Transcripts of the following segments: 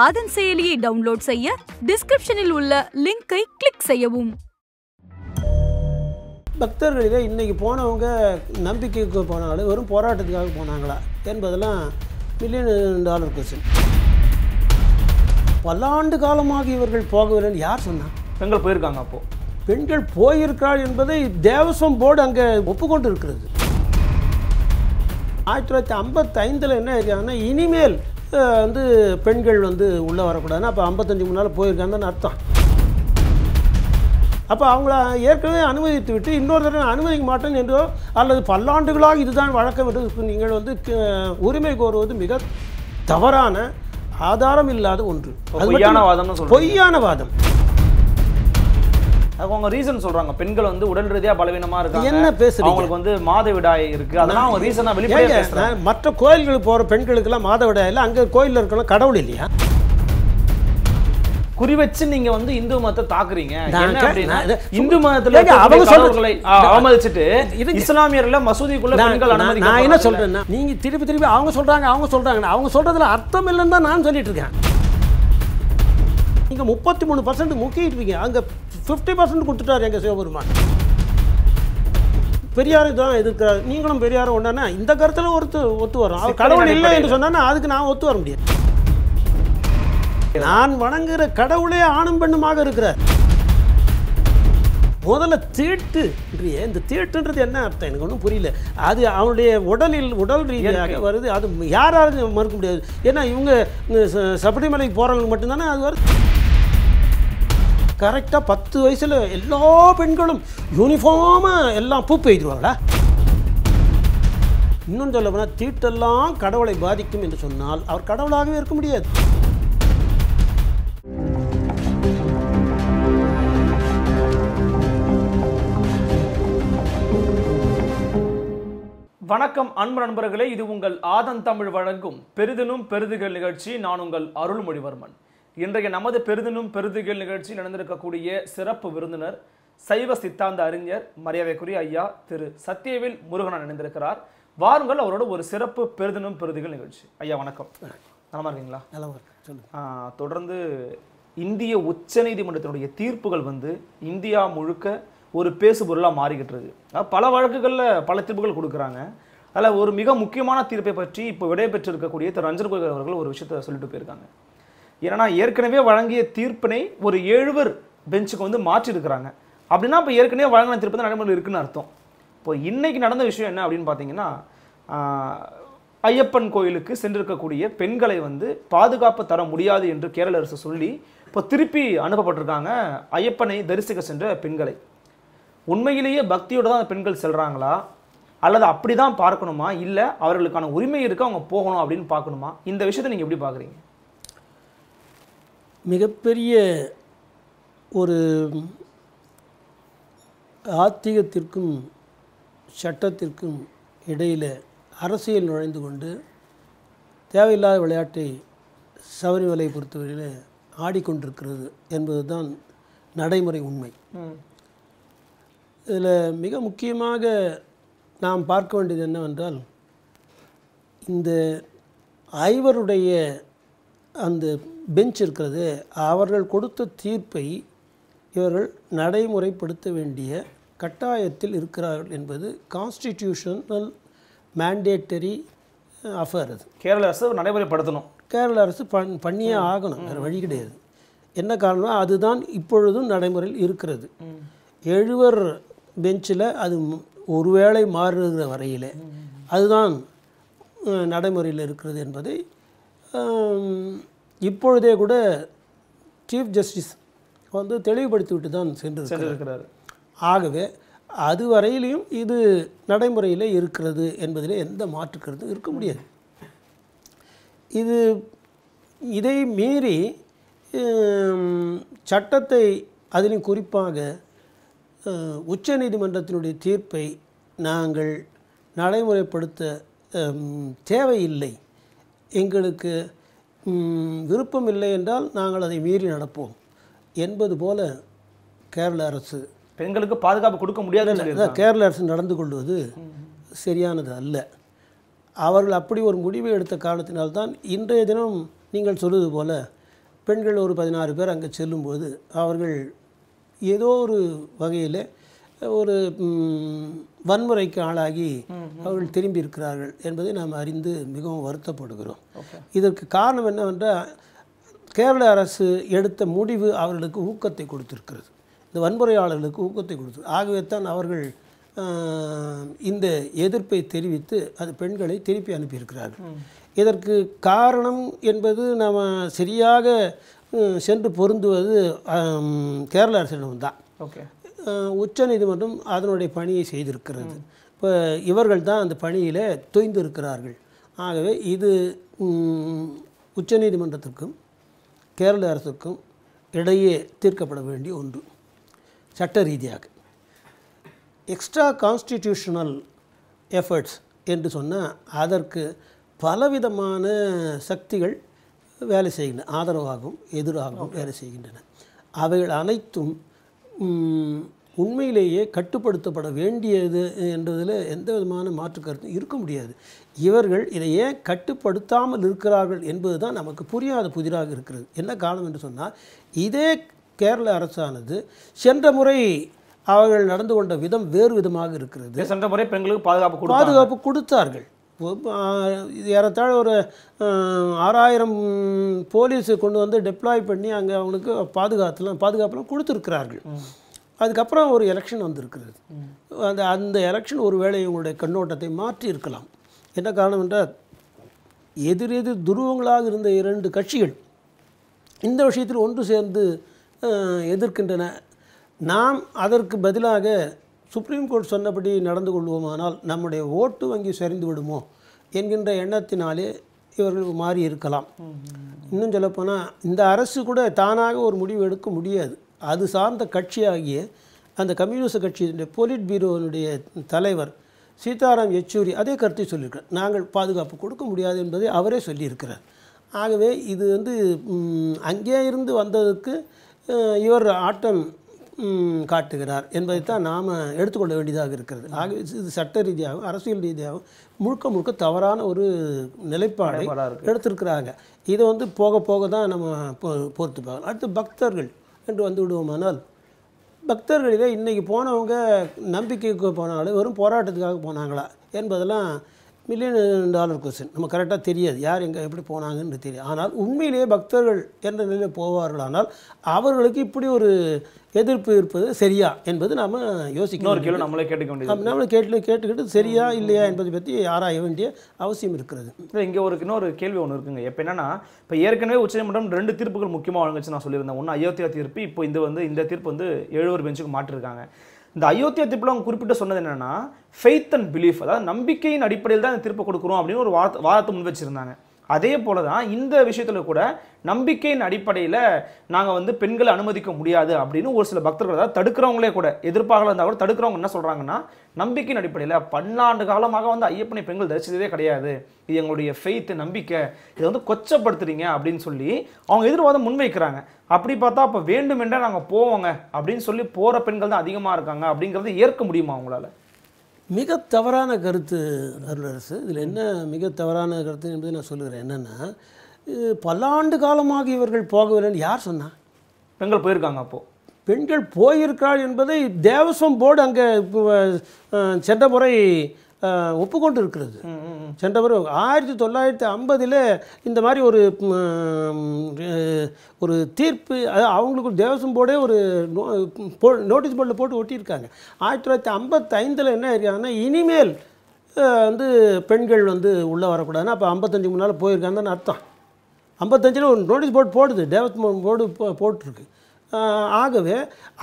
ஆதன் செயலியை டவுன்லோட் செய்ய டிஸ்கிரிப்ஷனில் உள்ள லிங்கை கிளிக் செய்யவும் இதை இன்றைக்கி போனவங்க நம்பிக்கைக்கு போனாங்களே வெறும் போராட்டத்துக்காக போனாங்களா என்பதெல்லாம் மில்லியன் டாலர் கொஸ்டின் பல்லாண்டு காலமாக இவர்கள் போகவில்லை யார் சொன்னா பெண்கள் போயிருக்காங்க அப்போது பெண்கள் போயிருக்கிறாள் என்பதை தேவசம் போர்டு அங்கே ஒப்புக்கொண்டு இருக்கிறது ஆயிரத்தி தொள்ளாயிரத்தி ஐம்பத்தைந்தில் என்ன இருக்காங்கன்னா இனிமேல் வந்து பெண்கள் வந்து உள்ளே வரக்கூடாதுன்னா அப்போ ஐம்பத்தஞ்சு முன்னால் போயிருக்காங்கன்னு அர்த்தம் அப்போ அவங்கள ஏற்கனவே அனுமதித்து விட்டு இன்னொரு தடவை அனுமதிக்க மாட்டேன் என்றோ அல்லது பல்லாண்டுகளாக இதுதான் வழக்கம் என்று நீங்கள் வந்து உரிமை கோருவது மிக தவறான ஆதாரம் இல்லாத ஒன்று பொய்யான வாதம் பொய்யான வாதம் அவங்க ரீசன் சொல்றாங்க பெண்கள் வந்து உடல் ரீதியா பலவீனமா இருக்காங்க என்ன பேசுறீங்க அவங்களுக்கு வந்து மாதவிடாய் இருக்கு அதெல்லாம் அவங்க ரீசனா வெளிப்படையா பேசுறாங்க மற்ற கோயில்களுக்கு போற பெண்களுக்கு எல்லாம் மாதவிடாய் இல்ல அங்க கோயில்ல இருக்கலாம் கடவுள் இல்லையா குறி வச்சு நீங்க வந்து இந்து மதத்தை தாக்குறீங்க இந்து மதத்துல அவங்க சொல்றவர்களை அவமதிச்சுட்டு இஸ்லாமியர்ல மசூதிக்குள்ள பெண்கள் நான் என்ன சொல்றேன்னா நீங்க திருப்பி திருப்பி அவங்க சொல்றாங்க அவங்க சொல்றாங்க அவங்க சொல்றதுல அர்த்தம் இல்லைன்னு தான் நான் சொல்லிட்டு இருக்கேன் நீங்கள் முப்பத்தி மூணு பர்சன்ட் முக்கிட்டுவீங்க அங்கே ஃபிஃப்டி பர்சன்ட் கொடுத்துட்டார் எங்கள் சிவபெருமான் பெரியார் தான் எதிர்க்கிறார் நீங்களும் பெரியார் ஒன்றானா இந்த கருத்தில் ஒருத்து ஒத்து வரும் அவர் கடவுள் இல்லை என்று சொன்னால் அதுக்கு நான் ஒத்து வர முடியாது நான் வணங்குற கடவுளே ஆணும் பெண்ணுமாக இருக்கிறார் முதல்ல தீட்டு இந்த தீட்டுன்றது என்ன அர்த்தம் எனக்கு ஒன்றும் புரியல அது அவனுடைய உடலில் உடல் ரீதியாக வருது அது யாராலும் மறுக்க முடியாது ஏன்னா இவங்க சபரிமலைக்கு போகிறவங்களுக்கு மட்டும்தானே அது வருது கரெக்டாக பத்து வயசில் எல்லா பெண்களும் யூனிஃபார்மாக எல்லாம் பூப்பு எழுதிடுவாங்களா இன்னொன்று சொல்ல போனால் தீட்டெல்லாம் கடவுளை பாதிக்கும் என்று சொன்னால் அவர் கடவுளாகவே இருக்க முடியாது வணக்கம் அன்பு நண்பர்களே இது உங்கள் ஆதன் தமிழ் வழங்கும் பெரிதனும் பெருதுகள் நிகழ்ச்சி நான் உங்கள் அருள்மொழிவர்மன் இன்றைய நமது பெருதினும் பெருதுகள் நிகழ்ச்சி நடந்திருக்கக்கூடிய சிறப்பு விருந்தினர் சைவ சித்தாந்த அறிஞர் மரியாதைக்குரிய ஐயா திரு சத்யவேல் முருகனன் இணைந்திருக்கிறார் வாருங்கள் அவரோட ஒரு சிறப்பு பெருதினும் பெருதுகள் நிகழ்ச்சி ஐயா வணக்கம் நலமா இருக்கீங்களா நலமா இருக்கு தொடர்ந்து இந்திய உச்சநீதிமன்றத்தினுடைய தீர்ப்புகள் வந்து இந்தியா முழுக்க ஒரு பேசுபொருளாக மாறிக்கிட்டு இருக்கு பல வழக்குகளில் பல தீர்ப்புகள் கொடுக்குறாங்க அதில் ஒரு மிக முக்கியமான தீர்ப்பை பற்றி இப்போ விடைபெற்றிருக்கக்கூடிய திரு ரஞ்சன் கோயில் அவர்கள் ஒரு விஷயத்த சொல்லிட்டு போயிருக்காங்க ஏன்னா ஏற்கனவே வழங்கிய தீர்ப்பினை ஒரு எழுவர் பெஞ்சுக்கு வந்து மாற்றிருக்கிறாங்க அப்படின்னா இப்போ ஏற்கனவே வழங்கின தீர்ப்பு தான் நடைமுறையில் இருக்குன்னு அர்த்தம் இப்போ இன்றைக்கி நடந்த விஷயம் என்ன அப்படின்னு பார்த்தீங்கன்னா ஐயப்பன் கோயிலுக்கு சென்றிருக்கக்கூடிய பெண்களை வந்து பாதுகாப்பு தர முடியாது என்று கேரள அரசு சொல்லி இப்போ திருப்பி அனுப்பப்பட்டிருக்காங்க ஐயப்பனை தரிசிக்க சென்ற பெண்களை உண்மையிலேயே பக்தியோடு தான் அந்த பெண்கள் செல்கிறாங்களா அல்லது அப்படி தான் பார்க்கணுமா இல்லை அவர்களுக்கான உரிமை இருக்க அவங்க போகணும் அப்படின்னு பார்க்கணுமா இந்த விஷயத்தை நீங்கள் எப்படி பார்க்குறீங்க மிகப்பெரிய ஒரு ஆத்திகத்திற்கும் சட்டத்திற்கும் இடையில் அரசியல் நுழைந்து கொண்டு தேவையில்லாத விளையாட்டை சபரிமலை பொறுத்தவரையில் ஆடிக்கொண்டிருக்கிறது என்பது தான் நடைமுறை உண்மை இதில் மிக முக்கியமாக நாம் பார்க்க வேண்டியது என்னவென்றால் இந்த ஐவருடைய அந்த பெஞ்ச் இருக்கிறது அவர்கள் கொடுத்த தீர்ப்பை இவர்கள் நடைமுறைப்படுத்த வேண்டிய கட்டாயத்தில் இருக்கிறார்கள் என்பது கான்ஸ்டிடியூஷனல் மேண்டேட்டரி அஃபேர் அது கேரள அரசு நடைமுறைப்படுத்தணும் கேரள அரசு பண் பண்ணியே ஆகணும் வேறு வழி கிடையாது என்ன காரணம் அதுதான் இப்பொழுதும் நடைமுறையில் இருக்கிறது எழுவர் பெஞ்சில் அது ஒருவேளை மாறுகிற வரையில் அதுதான் நடைமுறையில் இருக்கிறது என்பதை இப்பொழுதே கூட சீஃப் ஜஸ்டிஸ் வந்து தெளிவுபடுத்தி விட்டு தான் சென்று சென்றிருக்கிறார் ஆகவே அது வரையிலையும் இது நடைமுறையில் இருக்கிறது என்பதில் எந்த மாற்றுக்கிறது இருக்க முடியாது இது இதை மீறி சட்டத்தை அதிலும் குறிப்பாக உச்ச நீதிமன்றத்தினுடைய தீர்ப்பை நாங்கள் நடைமுறைப்படுத்த தேவையில்லை எங்களுக்கு விருப்பம் இல்லை என்றால் நாங்கள் அதை மீறி நடப்போம் என்பது போல கேரள அரசு பெண்களுக்கு பாதுகாப்பு கொடுக்க முடியாது கேரள அரசு நடந்து கொள்வது சரியானது அல்ல அவர்கள் அப்படி ஒரு முடிவு எடுத்த காலத்தினால்தான் இன்றைய தினம் நீங்கள் சொல்வது போல பெண்கள் ஒரு பதினாறு பேர் அங்கே செல்லும்போது அவர்கள் ஏதோ ஒரு வகையில் ஒரு வன்முறைக்கு ஆளாகி அவர்கள் திரும்பி இருக்கிறார்கள் என்பதை நாம் அறிந்து மிகவும் வருத்தப்படுகிறோம் இதற்கு காரணம் என்னவென்றால் கேரள அரசு எடுத்த முடிவு அவர்களுக்கு ஊக்கத்தை கொடுத்திருக்கிறது இந்த வன்முறையாளர்களுக்கு ஊக்கத்தை கொடுத்து ஆகவே தான் அவர்கள் இந்த எதிர்ப்பை தெரிவித்து அது பெண்களை திருப்பி அனுப்பியிருக்கிறார்கள் இதற்கு காரணம் என்பது நாம் சரியாக சென்று பொருந்துவது கேரள அரசிடம்தான் ஓகே உச்சநீதிமன்றம் அதனுடைய பணியை செய்திருக்கிறது இப்போ இவர்கள் தான் அந்த பணியில் தொய்ந்திருக்கிறார்கள் ஆகவே இது உச்சநீதிமன்றத்திற்கும் கேரள அரசுக்கும் இடையே தீர்க்கப்பட வேண்டிய ஒன்று சட்ட ரீதியாக எக்ஸ்ட்ரா கான்ஸ்டிடியூஷனல் எஃபர்ட்ஸ் என்று சொன்னால் அதற்கு பலவிதமான சக்திகள் வேலை செய்கின்றன ஆதரவாகவும் எதிராகவும் வேலை செய்கின்றன அவைகள் அனைத்தும் உண்மையிலேயே கட்டுப்படுத்தப்பட வேண்டியது என்றதில் எந்த விதமான மாற்று கருத்தும் இருக்க முடியாது இவர்கள் இதை ஏன் கட்டுப்படுத்தாமல் இருக்கிறார்கள் என்பது தான் நமக்கு புரியாத புதிராக இருக்கிறது என்ன காலம் என்று சொன்னால் இதே கேரள அரசானது சென்ற முறை அவர்கள் நடந்து கொண்ட விதம் வேறு விதமாக இருக்கிறது சென்ற முறை பெண்களுக்கு பாதுகாப்பு பாதுகாப்பு கொடுத்தார்கள் ஏறத்தாழ ஒரு ஆறாயிரம் போலீஸை கொண்டு வந்து டெப்ளாய் பண்ணி அங்கே அவங்களுக்கு பாதுகாத்துலாம் பாதுகாப்புலாம் கொடுத்துருக்கிறார்கள் அதுக்கப்புறம் ஒரு எலெக்ஷன் வந்திருக்கிறது அந்த அந்த எலெக்ஷன் ஒரு வேளை இவங்களுடைய கண்ணோட்டத்தை மாற்றி இருக்கலாம் என்ன காரணம் என்றால் எதிரெதிர் துருவங்களாக இருந்த இரண்டு கட்சிகள் இந்த விஷயத்தில் ஒன்று சேர்ந்து எதிர்க்கின்றன நாம் அதற்கு பதிலாக சுப்ரீம் கோர்ட் சொன்னபடி நடந்து கொள்வோமானால் நம்முடைய ஓட்டு வங்கி சரிந்து விடுமோ என்கின்ற எண்ணத்தினாலே இவர்கள் மாறி இருக்கலாம் இன்னும் சொல்லப்போனால் இந்த அரசு கூட தானாக ஒரு முடிவு எடுக்க முடியாது அது சார்ந்த கட்சியாகிய அந்த கம்யூனிஸ்ட் கட்சியினுடைய போலிட் பீரோனுடைய தலைவர் சீதாராம் யெச்சூரி அதே கருத்தை சொல்லியிருக்கார் நாங்கள் பாதுகாப்பு கொடுக்க முடியாது என்பதை அவரே சொல்லியிருக்கிறார் ஆகவே இது வந்து அங்கே இருந்து வந்ததுக்கு இவர் ஆட்டம் காட்டுகிறார் என்பதைத்தான் நாம் எடுத்துக்கொள்ள வேண்டியதாக இருக்கிறது ஆகவே இது சட்ட ரீதியாகவும் அரசியல் ரீதியாகவும் முழுக்க முழுக்க தவறான ஒரு நிலைப்பாடை எடுத்திருக்கிறாங்க இதை வந்து போக போக தான் நம்ம பொறுத்து பார்க்கலாம் அடுத்து பக்தர்கள் என்று வந்து விடுவோமானால் பக்தர்களிலே இன்றைக்கி போனவங்க நம்பிக்கைக்கு போனாலும் வெறும் போராட்டத்துக்காக போனாங்களா என்பதெல்லாம் மில்லியன் டாலர் கொஸ்டின் நம்ம கரெக்டாக தெரியாது யார் எங்கே எப்படி போனாங்கன்னு தெரியாது ஆனால் உண்மையிலேயே பக்தர்கள் என்ற நிலையில் போவார்களானால் அவர்களுக்கு இப்படி ஒரு எதிர்ப்பு இருப்பது சரியா என்பது நாம் யோசிக்கணும் கேள்வி நம்மளே கேட்டுக்க வேண்டியது நம்மளே கேட்டு கேட்டுக்கிட்டு சரியா இல்லையா என்பதை பற்றி ஆராய வேண்டிய அவசியம் இருக்கிறது இல்லை இங்கே ஒரு இன்னொரு கேள்வி ஒன்று இருக்குங்க எப்போ என்னன்னா இப்போ ஏற்கனவே உச்சநீதிமன்றம் ரெண்டு தீர்ப்புகள் முக்கியமாக வழங்குச்சு நான் சொல்லியிருந்தேன் ஒன்று அயோத்தியா தீர்ப்பு இப்போ இந்த வந்து இந்த தீர்ப்பு வந்து எழுவர் பெஞ்சுக்கு மாற்றிருக்காங்க இந்த அயோத்தியா தீர்ப்பில் அவங்க குறிப்பிட்ட சொன்னது என்னென்னா ஃபெய்த் அண்ட் பிலீஃப் அதாவது நம்பிக்கையின் அடிப்படையில் தான் இந்த தீர்ப்பு கொடுக்குறோம் அப்படின்னு ஒரு வாரத்தை வாரத்தை முன் வச்சுருந்தாங்க அதே போல தான் இந்த விஷயத்தில் கூட நம்பிக்கையின் அடிப்படையில் நாங்கள் வந்து பெண்களை அனுமதிக்க முடியாது அப்படின்னு ஒரு சில பக்தர்கள் அதாவது தடுக்கிறவங்களே கூட எதிர்ப்பாக இருந்தால் கூட தடுக்கிறவங்க என்ன சொல்கிறாங்கன்னா நம்பிக்கையின் அடிப்படையில் பன்னாண்டு காலமாக வந்து ஐயப்பனை பெண்கள் தரிசித்ததே கிடையாது இது எங்களுடைய ஃபெய்த்து நம்பிக்கை இதை வந்து கொச்சப்படுத்துறீங்க அப்படின்னு சொல்லி அவங்க எதிர்வாதம் முன்வைக்கிறாங்க அப்படி பார்த்தா அப்போ வேண்டுமென்றே நாங்கள் போவோங்க அப்படின்னு சொல்லி போகிற பெண்கள் தான் அதிகமாக இருக்காங்க அப்படிங்கிறது ஏற்க முடியுமா அவங்களால மிக தவறான கருத்து அருளரசு இதில் என்ன மிக தவறான கருத்து என்பதை நான் சொல்லுகிறேன் என்னென்னா பல்லாண்டு காலமாக இவர்கள் போகவில்லைன்னு யார் சொன்னா பெண்கள் போயிருக்காங்க அப்போது பெண்கள் போயிருக்கிறாள் என்பதை தேவசம் போர்டு அங்கே சென்ற முறை ஒப்புக்கொண்டு இருக்கிறது சென்ற ஆயிரத்தி தொள்ளாயிரத்தி ஐம்பதில் இந்த மாதிரி ஒரு ஒரு தீர்ப்பு அதாவது அவங்களுக்கு தேவசம் போர்டே ஒரு நோட்டீஸ் போர்டில் போட்டு ஒட்டியிருக்காங்க ஆயிரத்தி தொள்ளாயிரத்தி ஐம்பத்தைந்தில் என்ன இருக்காங்கன்னா இனிமேல் வந்து பெண்கள் வந்து உள்ளே வரக்கூடாதுன்னா அப்போ ஐம்பத்தஞ்சு முன்னால் போயிருக்காங்கன்னு அர்த்தம் ஐம்பத்தஞ்சில் ஒரு நோட்டீஸ் போர்டு போடுது தேவசம் போர்டு போ போட்டிருக்கு ஆகவே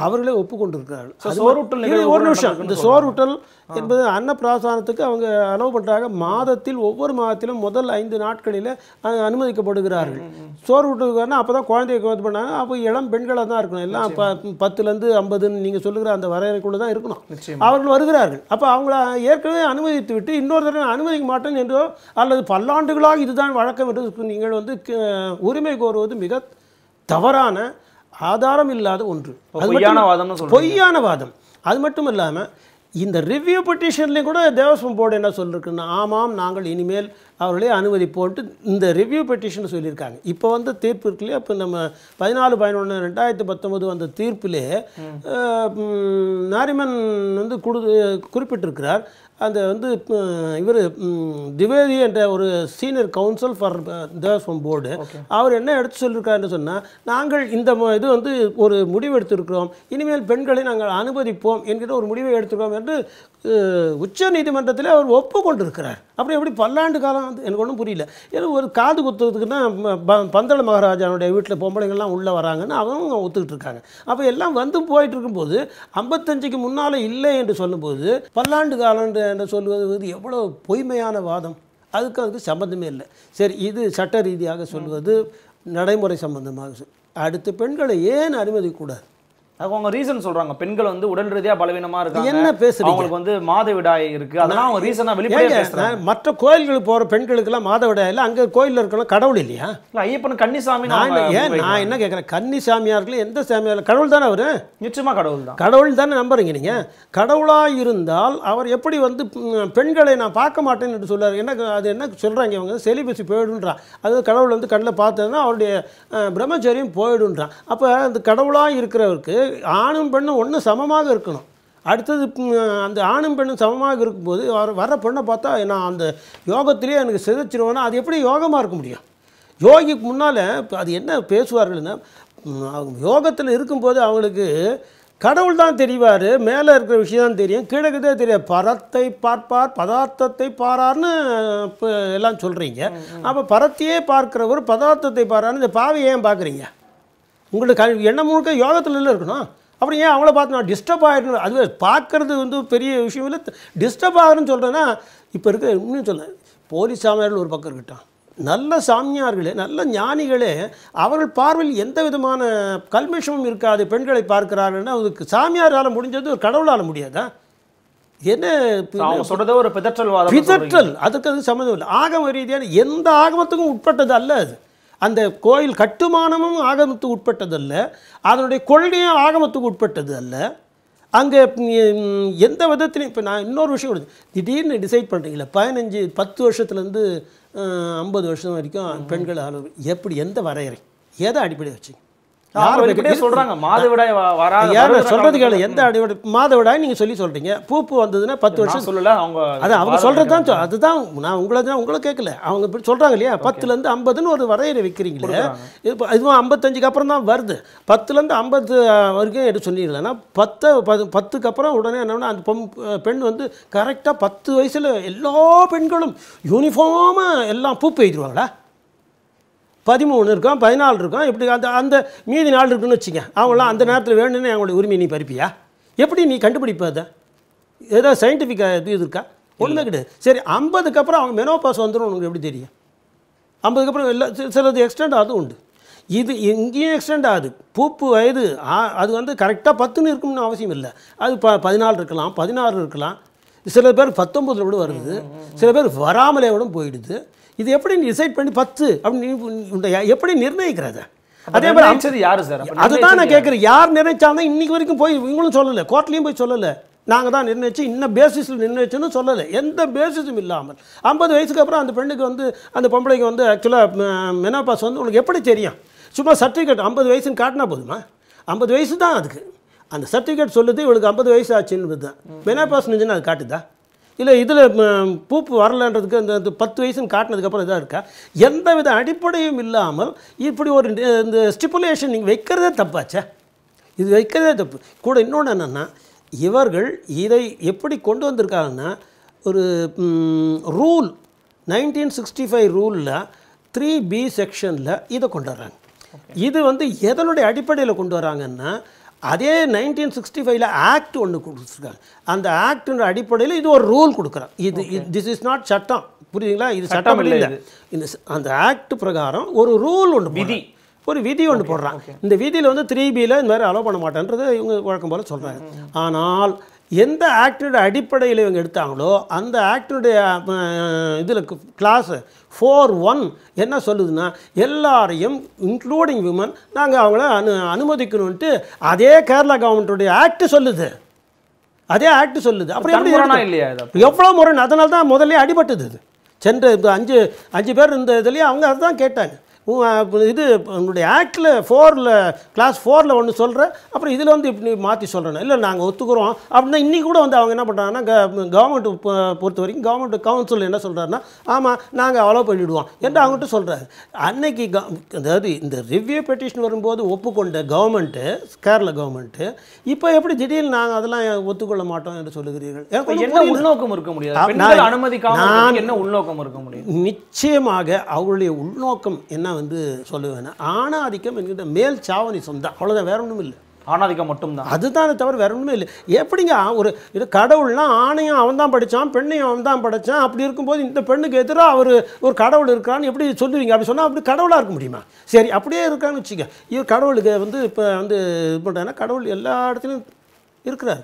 அவர்களே ஒப்புக்கொண்டிருக்கிறார்கள் ஒரு நிமிஷம் இந்த சோறுட்டல் என்பது அன்னப்பிராசனத்துக்கு அவங்க அலோவ் பண்ணுறாங்க மாதத்தில் ஒவ்வொரு மாதத்திலும் முதல் ஐந்து நாட்களில் அனுமதிக்கப்படுகிறார்கள் சோறு விட்டுருக்காருன்னா அப்போ தான் குழந்தைய இது பண்ணாங்க அப்போ இளம் பெண்களாக தான் இருக்கணும் எல்லாம் ப பத்துலேருந்து ஐம்பதுன்னு நீங்கள் சொல்லுகிற அந்த வரையறைக்குள்ளே தான் இருக்கணும் அவர்கள் வருகிறார்கள் அப்போ அவங்கள ஏற்கனவே அனுமதித்து விட்டு இன்னொரு தடவை அனுமதிக்க மாட்டேன் என்றோ அல்லது பல்லாண்டுகளாக இதுதான் வழக்கம் என்று நீங்கள் வந்து உரிமை கோருவது மிக தவறான ஆதாரம் இல்லாத ஒன்று பொய்யான வாதம் பொய்யான வாதம் அது மட்டும் இல்லாமல் இந்த ரிவ்யூ பெட்டிஷன்லேயும் கூட தேவஸ்வம் போர்டு என்ன சொல்லியிருக்குன்னா ஆமாம் நாங்கள் இனிமேல் அவர்களே அனுமதி போட்டு இந்த ரிவ்யூ பெட்டிஷன் சொல்லியிருக்காங்க இப்போ வந்து தீர்ப்பு இருக்குல்லையே அப்போ நம்ம பதினாலு பதினொன்று ரெண்டாயிரத்தி பத்தொம்போது வந்த தீர்ப்பிலே நாரிமன் வந்து குடு குறிப்பிட்டிருக்கிறார் அந்த வந்து இவர் திவேதி என்ற ஒரு senior council for Devaswom board அவர் என்ன எடுத்து சொல்லியிருக்காருன்னு சொன்னால் நாங்கள் இந்த இது வந்து ஒரு முடிவு எடுத்திருக்கிறோம் இனிமேல் பெண்களை நாங்கள் அனுமதிப்போம் என்கிற ஒரு முடிவை எடுத்துக்கிறோம் என்று உச்ச நீதிமன்றத்தில் அவர் ஒப்புக்கொண்டிருக்கிறார் அப்புறம் எப்படி பல்லாண்டு காலம் அது எனக்கு ஒன்றும் புரியல ஏன்னா ஒரு காது குத்துறதுக்குன்னா ப பந்தள மகாராஜானுடைய வீட்டில் பொம்பளைங்கள்லாம் உள்ளே வராங்கன்னு அவங்க ஒத்துக்கிட்டு இருக்காங்க அப்போ எல்லாம் வந்து போயிட்டு இருக்கும்போது ஐம்பத்தஞ்சுக்கு முன்னால் இல்லை என்று சொல்லும்போது பல்லாண்டு காலம் என்று சொல்வது வந்து எவ்வளோ பொய்மையான வாதம் அதுக்கு அதுக்கு சம்மந்தமே இல்லை சரி இது சட்ட ரீதியாக சொல்வது நடைமுறை சம்பந்தமாக அடுத்து பெண்களை ஏன் அனுமதிக்கூடாது அதுக்கு அவங்க ரீசன் சொல்றாங்க பெண்கள் வந்து உடல் ரீதியா பலவீனமா இருக்காங்க என்ன பேசுறீங்க அவங்களுக்கு வந்து மாதவிடாய் இருக்கு அதெல்லாம் அவங்க ரீசனா வெளிப்படையா பேசுறாங்க மற்ற கோயில்களுக்கு போற பெண்களுக்கு எல்லாம் மாதவிடாய் இல்ல அங்க கோயில்ல இருக்கலாம் கடவுள் இல்லையா இல்ல ஐயப்பன் கன்னிசாமி நான் ஏன் நான் என்ன கேட்கறேன் கன்னிசாமியார்கள் எந்த சாமியார் கடவுள் தானே அவரு நிச்சயமா கடவுள் தான் கடவுள் தானே நம்புறீங்க நீங்க கடவுளா இருந்தால் அவர் எப்படி வந்து பெண்களை நான் பார்க்க மாட்டேன்னு என்று சொல்றாரு என்ன அது என்ன சொல்றாங்க இவங்க செலிபசி போயிடுன்றா அது கடவுள் வந்து கண்ணில் பார்த்ததுன்னா அவருடைய பிரம்மச்சரியம் போயிடுன்றான் அப்போ அந்த கடவுளாக இருக்கிறவருக்கு ஆணும் பெண்ணும் ஒன்று சமமாக இருக்கணும் அடுத்தது அந்த ஆணும் பெண்ணும் சமமாக இருக்கும்போது வர வர்ற பெண்ணை பார்த்தா நான் அந்த யோகத்திலேயே எனக்கு சிதைச்சிருவேன்னா அது எப்படி யோகமாக இருக்க முடியும் யோகிக்கு முன்னால் அது என்ன பேசுவார்கள்னா அவங்க யோகத்தில் இருக்கும்போது அவங்களுக்கு கடவுள் தான் தெரிவார் மேலே இருக்கிற விஷயம் தான் தெரியும் கீழே தெரியாது பரத்தை பார்ப்பார் பதார்த்தத்தை பாரார்னு இப்போ எல்லாம் சொல்கிறீங்க அப்போ பரத்தையே பார்க்குறவர் பதார்த்தத்தை பாரார்னு இந்த பாவை ஏன் பார்க்குறீங்க உங்களோட க எண்ணம் முழுக்க யோகத்தில் இல்லை இருக்கணும் அப்புறம் ஏன் அவங்கள பார்த்து நான் டிஸ்டர்ப் ஆகிடணும் அது பார்க்குறது வந்து பெரிய விஷயம் இல்லை டிஸ்டர்ப் ஆகிறேன்னு சொல்கிறேன்னா இப்போ இருக்க இன்னும் சொல்ல போலி சாமியார்கள் ஒரு பக்கம் இருக்கட்டும் நல்ல சாமியார்களே நல்ல ஞானிகளே அவர்கள் பார்வையில் எந்த விதமான கல்மிஷமும் இருக்காது பெண்களை பார்க்கிறார்கள்னா அதுக்கு சாமியாரால் முடிஞ்சது ஒரு கடவுளால் முடியாதா என்ன சொல்கிறத ஒரு பிதற்றல் பிதற்றல் அதுக்கு அது சம்மந்தம் இல்லை ஆகம ரீதியான எந்த ஆகமத்துக்கும் உட்பட்டது அல்ல அது அந்த கோயில் கட்டுமானமும் ஆகமத்துக்கு உட்பட்டதல்ல அதனுடைய கொள்கையும் ஆகமத்துக்கு உட்பட்டது அல்ல அங்கே எந்த விதத்துலையும் இப்போ நான் இன்னொரு விஷயம் கொடுத்து திடீர்னு டிசைட் பண்ணுறீங்களே பதினஞ்சு பத்து வருஷத்துலேருந்து ஐம்பது வருஷம் வரைக்கும் பெண்கள் எப்படி எந்த வரையறை எதை அடிப்படையாக வச்சுங்க சொல்றாங்க எந்த நீங்க சொல்லி சொல்றீங்க பூப்பு வந்ததுன்னா பத்து அவங்க சொல்றதுதான் அதுதான் நான் உங்களை தான் உங்களை கேட்கல அவங்க இப்படி சொல்றாங்க இல்லையா பத்துல இருந்து ஐம்பதுன்னு ஒரு இதுவும் அப்புறம் தான் வருது ஐம்பது வரைக்கும் பத்து பத்துக்கு அப்புறம் உடனே அந்த பெண் வந்து கரெக்டாக பத்து வயசுல எல்லா பெண்களும் யூனிஃபார்மா எல்லாம் பூப்பு எழுதிடுவாங்களா பதிமூணு இருக்கும் பதினாலு இருக்கும் இப்படி அந்த அந்த மீதி நாள் இருக்குன்னு வச்சுங்க அவங்களாம் அந்த நேரத்தில் வேணும்னு எங்களுடைய உரிமை நீ பறிப்பியா எப்படி நீ கண்டுபிடிப்ப அதை ஏதோ சயின்டிஃபிக்காக இது இருக்கா ஒன்றுமே கிடையாது சரி ஐம்பதுக்கு அப்புறம் அவங்க மெனோ பாஸ் வந்துடும் உனக்கு எப்படி தெரியும் ஐம்பதுக்கு அப்புறம் எல்லா சிலது எக்ஸ்டெண்ட் ஆகுது உண்டு இது இங்கேயும் எக்ஸ்டெண்ட் ஆகுது பூப்பு வயது அது வந்து கரெக்டாக பத்துன்னு இருக்கும்னு அவசியம் இல்லை அது ப பதினாலு இருக்கலாம் பதினாறு இருக்கலாம் சில பேர் பத்தொம்பதில் கூட வருது சில பேர் வராமலே கூட போயிடுது இது எப்படி டிசைட் பண்ணி பத்து அப்படின்னு எப்படி நிர்ணயிக்கிறத அதே மாதிரி அமைச்சர் யார் சார் அதுதான் நான் கேட்குறேன் யார் நிர்ணயிச்சாலும் இன்னைக்கு வரைக்கும் போய் இவங்களும் சொல்லலை கோர்ட்லேயும் போய் சொல்லலை நாங்கள் தான் நிர்ணயிச்சு இந்த பேசிஸில் நிர்ணயிச்சுன்னு சொல்லலை எந்த பேசிஸும் இல்லாமல் ஐம்பது வயசுக்கு அப்புறம் அந்த பெண்ணுக்கு வந்து அந்த பொம்பளைக்கு வந்து ஆக்சுவலாக பாஸ் வந்து உங்களுக்கு எப்படி தெரியும் சும்மா சர்டிஃபிகேட் ஐம்பது வயசுன்னு காட்டினா போதுமா ஐம்பது வயசு தான் அதுக்கு அந்த சர்டிஃபிகேட் சொல்லுது இவளுக்கு ஐம்பது வயசு ஆச்சுன்னு தான் பாஸ் நிஞ்சுன்னு அது காட்டுதா இல்லை இதில் பூப்பு வரலன்றதுக்கு அந்த பத்து வயசுன்னு காட்டினதுக்கப்புறம் இதாக இருக்கா எந்த வித அடிப்படையும் இல்லாமல் இப்படி ஒரு இந்த ஸ்டிப்புலேஷன் நீங்கள் வைக்கிறதே தப்பாச்சே இது வைக்கிறதே தப்பு கூட இன்னொன்று என்னென்னா இவர்கள் இதை எப்படி கொண்டு வந்திருக்காங்கன்னா ஒரு ரூல் நைன்டீன் சிக்ஸ்டி ஃபைவ் ரூலில் த்ரீ பி செக்ஷனில் இதை கொண்டு வர்றாங்க இது வந்து எதனுடைய அடிப்படையில் கொண்டு வராங்கன்னா அதே நைன்டீன் சிக்ஸ்டி ஃபைவ்ல ஆக்ட் ஒன்று கொடுத்துருக்காங்க அந்த ஆக்டுன்ற அடிப்படையில் இது ஒரு ரூல் கொடுக்குறாங்க இது திஸ் இஸ் நாட் சட்டம் புரியுதுங்களா இது சட்டம் இல்லை இந்த அந்த ஆக்ட் பிரகாரம் ஒரு ரூல் ஒன்று விதி ஒரு விதி ஒன்று போடுறாங்க இந்த விதியில் வந்து த்ரீ பியில் இந்த மாதிரி அலோவ் பண்ண மாட்டேன்றது இவங்க வழக்கம் போல் சொல்கிறாங்க ஆனால் எந்த ஆக்டினுடைய அடிப்படையில் இவங்க எடுத்தாங்களோ அந்த ஆக்டினுடைய இதில் கிளாஸு ஃபோர் ஒன் என்ன சொல்லுதுன்னா எல்லாரையும் இன்க்ளூடிங் விமன் நாங்கள் அவங்கள அனு அனுமதிக்கணும்ன்ட்டு அதே கேரளா கவர்மெண்ட்டுடைய ஆக்டு சொல்லுது அதே ஆக்ட் சொல்லுது அப்புறம் எப்படி இல்லையா எவ்வளோ முறை அதனால தான் முதல்ல அடிபட்டது இது சென்ற இப்போ அஞ்சு அஞ்சு பேர் இருந்த இதுலேயே அவங்க அதுதான் கேட்டாங்க இது உன்னுடைய ஆக்டில் ஃபோரில் கிளாஸ் ஃபோரில் ஒன்று சொல்கிறேன் அப்புறம் இதில் வந்து இப்படி மாற்றி சொல்கிறேன் இல்லை நாங்கள் ஒத்துக்கிறோம் அப்படின்னா இன்றைக்கி கூட வந்து அவங்க என்ன பண்ணுறாங்கன்னா கவர்மெண்ட் பொறுத்த வரைக்கும் கவர்மெண்ட் கவுன்சில் என்ன சொல்கிறாருன்னா ஆமாம் நாங்கள் அலோவ் பண்ணிவிடுவோம் என்று அவங்ககிட்ட சொல்கிறாரு அன்னைக்கு அதாவது இந்த ரிவ்யூ பெட்டிஷன் வரும்போது ஒப்புக்கொண்ட கவர்மெண்ட்டு கேரள கவர்மெண்ட்டு இப்போ எப்படி திடீர்னு நாங்கள் அதெல்லாம் ஒத்துக்கொள்ள மாட்டோம் என்று சொல்லுகிறீர்கள் என்ன உள்நோக்கம் இருக்க முடியாது அனுமதிக்காம என்ன உள்நோக்கம் இருக்க முடியும் நிச்சயமாக அவருடைய உள்நோக்கம் என்ன வந்து சொல்லுவேன் ஆணாதிக்கம் என்கின்ற மேல் சாவணி சொந்தம் அவ்வளோதான் வேற ஒன்றும் இல்லை ஆணாதிக்கம் மட்டும்தான் அதுதான் தவிர வேற ஒன்றுமே இல்லை எப்படிங்க ஒரு இது கடவுள்னா ஆணையும் அவன் தான் படித்தான் பெண்ணையும் அவன் தான் படித்தான் அப்படி இருக்கும்போது இந்த பெண்ணுக்கு எதிராக அவர் ஒரு கடவுள் இருக்கிறான்னு எப்படி சொல்லுவீங்க அப்படி சொன்னால் அப்படி கடவுளாக இருக்க முடியுமா சரி அப்படியே இருக்கான்னு வச்சுக்க இவர் கடவுளுக்கு வந்து இப்போ வந்து இது பண்ணுறாங்கன்னா கடவுள் எல்லா இடத்துலையும் இருக்கிறார்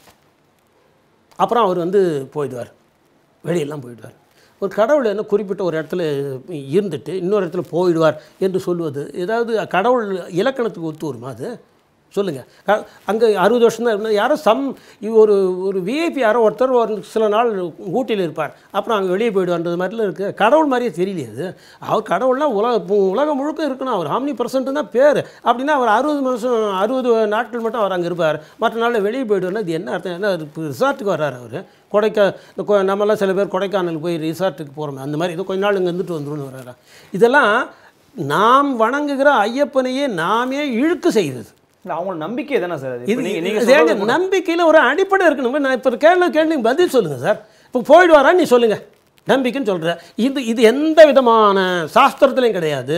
அப்புறம் அவர் வந்து போயிடுவார் வெளியெல்லாம் போயிடுவார் ஒரு கடவுள் என்ன குறிப்பிட்ட ஒரு இடத்துல இருந்துட்டு இன்னொரு இடத்துல போயிடுவார் என்று சொல்லுவது ஏதாவது கடவுள் இலக்கணத்துக்கு ஒத்து வருமா அது சொல்லுங்கள் அங்கே அறுபது வருஷம் தான் இருந்தால் யாரோ சம் ஒரு ஒரு விஐபி யாரோ ஒருத்தர் ஒரு சில நாள் ஊட்டியில் இருப்பார் அப்புறம் அங்கே வெளியே போயிடுவார்ன்றது மாதிரிலாம் இருக்குது கடவுள் மாதிரியே தெரியலையே அவர் கடவுள்லாம் உலக உலகம் முழுக்க இருக்கணும் அவர் ஹாம்னி பர்சன்ட் தான் பேர் அப்படின்னா அவர் அறுபது மாதம் அறுபது நாட்கள் மட்டும் அவர் அங்கே இருப்பார் மற்ற நாளில் வெளியே போயிடுவார்னா இது என்ன அர்த்தம் என்ன ரிசார்ட்டுக்கு வர்றாரு அவர் கொடைக்கா நம்மளாம் சில பேர் கொடைக்கானல் போய் ரிசார்ட்டுக்கு போகிறோமே அந்த மாதிரி இது கொஞ்ச நாள் இங்கே இருந்துட்டு வந்துடும் வர்றாரா இதெல்லாம் நாம் வணங்குகிற ஐயப்பனையே நாமே இழுக்கு செய்தது அவங்க நம்பிக்கை தானே சார் இது நீங்கள் நம்பிக்கையில் ஒரு அடிப்படை இருக்கணும் நான் இப்போ கேள்வி கேள்வி பதில் சொல்லுங்கள் சார் இப்போ போயிடுவாரா நீ சொல்லுங்கள் நம்பிக்கைன்னு சொல்கிற இது இது எந்த விதமான சாஸ்திரத்துலையும் கிடையாது